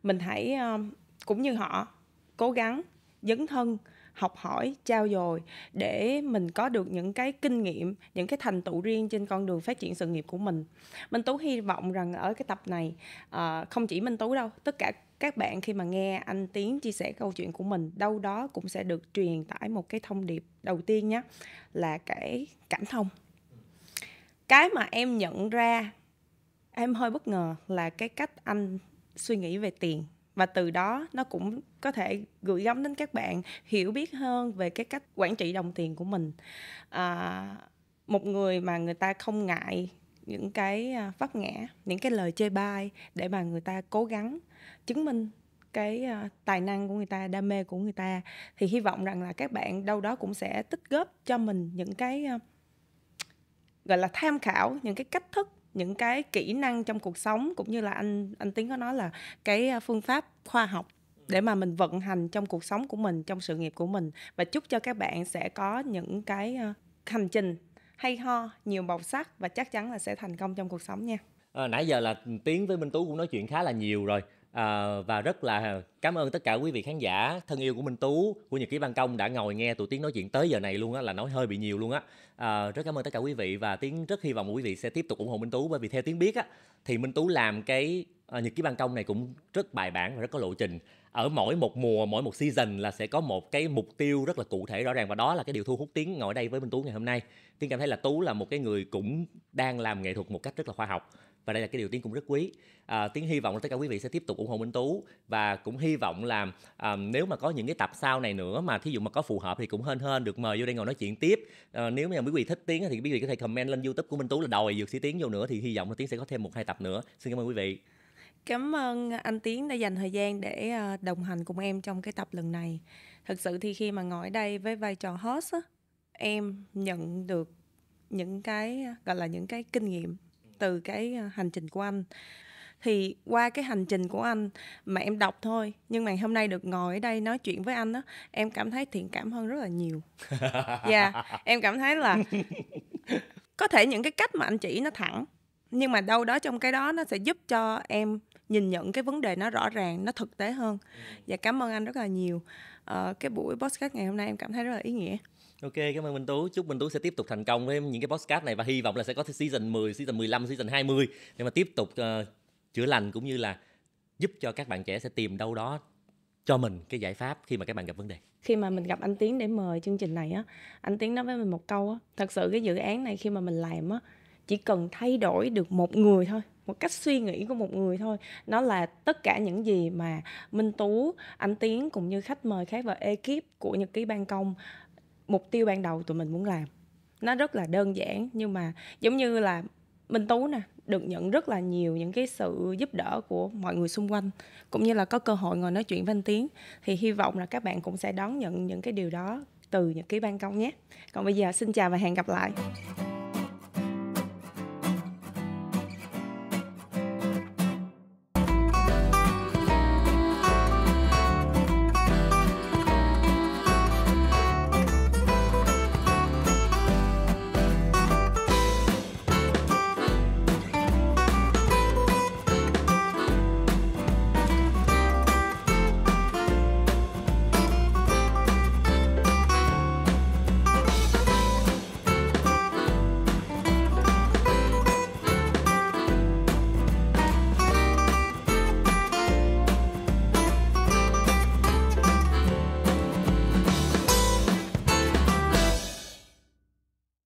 mình hãy uh, cũng như họ cố gắng dấn thân học hỏi trao dồi để mình có được những cái kinh nghiệm những cái thành tựu riêng trên con đường phát triển sự nghiệp của mình minh tú hy vọng rằng ở cái tập này à, không chỉ minh tú đâu tất cả các bạn khi mà nghe anh tiến chia sẻ câu chuyện của mình đâu đó cũng sẽ được truyền tải một cái thông điệp đầu tiên nhé là cái cảm thông cái mà em nhận ra em hơi bất ngờ là cái cách anh suy nghĩ về tiền và từ đó nó cũng có thể gửi gắm đến các bạn hiểu biết hơn về cái cách quản trị đồng tiền của mình à, một người mà người ta không ngại những cái à, vấp ngã những cái lời chê bai để mà người ta cố gắng chứng minh cái à, tài năng của người ta đam mê của người ta thì hy vọng rằng là các bạn đâu đó cũng sẽ tích góp cho mình những cái à, gọi là tham khảo những cái cách thức những cái kỹ năng trong cuộc sống cũng như là anh anh Tiến có nói là cái à, phương pháp khoa học để mà mình vận hành trong cuộc sống của mình, trong sự nghiệp của mình và chúc cho các bạn sẽ có những cái à, hành trình hay ho, nhiều màu sắc và chắc chắn là sẽ thành công trong cuộc sống nha. À, nãy giờ là Tiến với Minh Tú cũng nói chuyện khá là nhiều rồi À, và rất là cảm ơn tất cả quý vị khán giả thân yêu của Minh Tú của Nhật ký ban công đã ngồi nghe tụi tiếng nói chuyện tới giờ này luôn á là nói hơi bị nhiều luôn á à, rất cảm ơn tất cả quý vị và tiếng rất hy vọng quý vị sẽ tiếp tục ủng hộ Minh Tú bởi vì theo tiếng biết á thì Minh Tú làm cái à, Nhật ký ban công này cũng rất bài bản và rất có lộ trình ở mỗi một mùa mỗi một season là sẽ có một cái mục tiêu rất là cụ thể rõ ràng và đó là cái điều thu hút tiếng ngồi đây với Minh Tú ngày hôm nay tiếng cảm thấy là Tú là một cái người cũng đang làm nghệ thuật một cách rất là khoa học và đây là cái điều tiên cũng rất quý à, tiến hy vọng là tất cả quý vị sẽ tiếp tục ủng hộ minh tú và cũng hy vọng là à, nếu mà có những cái tập sau này nữa mà thí dụ mà có phù hợp thì cũng hên hên được mời vô đây ngồi nói chuyện tiếp à, nếu mà quý vị thích tiếng thì quý vị có thể comment lên youtube của minh tú là đòi dược sĩ tiến vô nữa thì hy vọng là tiếng sẽ có thêm một hai tập nữa xin cảm ơn quý vị cảm ơn anh tiến đã dành thời gian để à, đồng hành cùng em trong cái tập lần này thực sự thì khi mà ngồi ở đây với vai trò host á, em nhận được những cái à, gọi là những cái kinh nghiệm từ cái ờ, hành trình của anh thì qua cái hành trình của anh mà em đọc thôi nhưng mà hôm nay được ngồi ở đây nói chuyện với anh á em cảm thấy thiện cảm hơn rất là nhiều dạ yeah, em cảm thấy là có thể những cái cách mà anh chỉ nó thẳng nhưng mà đâu đó trong cái đó nó sẽ giúp cho em nhìn nhận cái vấn đề nó rõ ràng nó thực tế hơn và ừ. dạ, cảm ơn anh rất là nhiều ờ, cái buổi podcast ngày hôm nay em cảm thấy rất là ý nghĩa Ok, cảm ơn Minh Tú. Chúc Minh Tú sẽ tiếp tục thành công với những cái podcast này và hy vọng là sẽ có season 10, season 15, season 20 để mà tiếp tục uh, chữa lành cũng như là giúp cho các bạn trẻ sẽ tìm đâu đó cho mình cái giải pháp khi mà các bạn gặp vấn đề khi mà mình gặp anh tiến để mời chương trình này á anh tiến nói với mình một câu á thật sự cái dự án này khi mà mình làm á chỉ cần thay đổi được một người thôi một cách suy nghĩ của một người thôi nó là tất cả những gì mà minh tú anh tiến cũng như khách mời khác và ekip của nhật ký ban công mục tiêu ban đầu tụi mình muốn làm nó rất là đơn giản nhưng mà giống như là minh tú nè được nhận rất là nhiều những cái sự giúp đỡ của mọi người xung quanh cũng như là có cơ hội ngồi nói chuyện văn tiếng thì hy vọng là các bạn cũng sẽ đón nhận những cái điều đó từ những cái ban công nhé còn bây giờ xin chào và hẹn gặp lại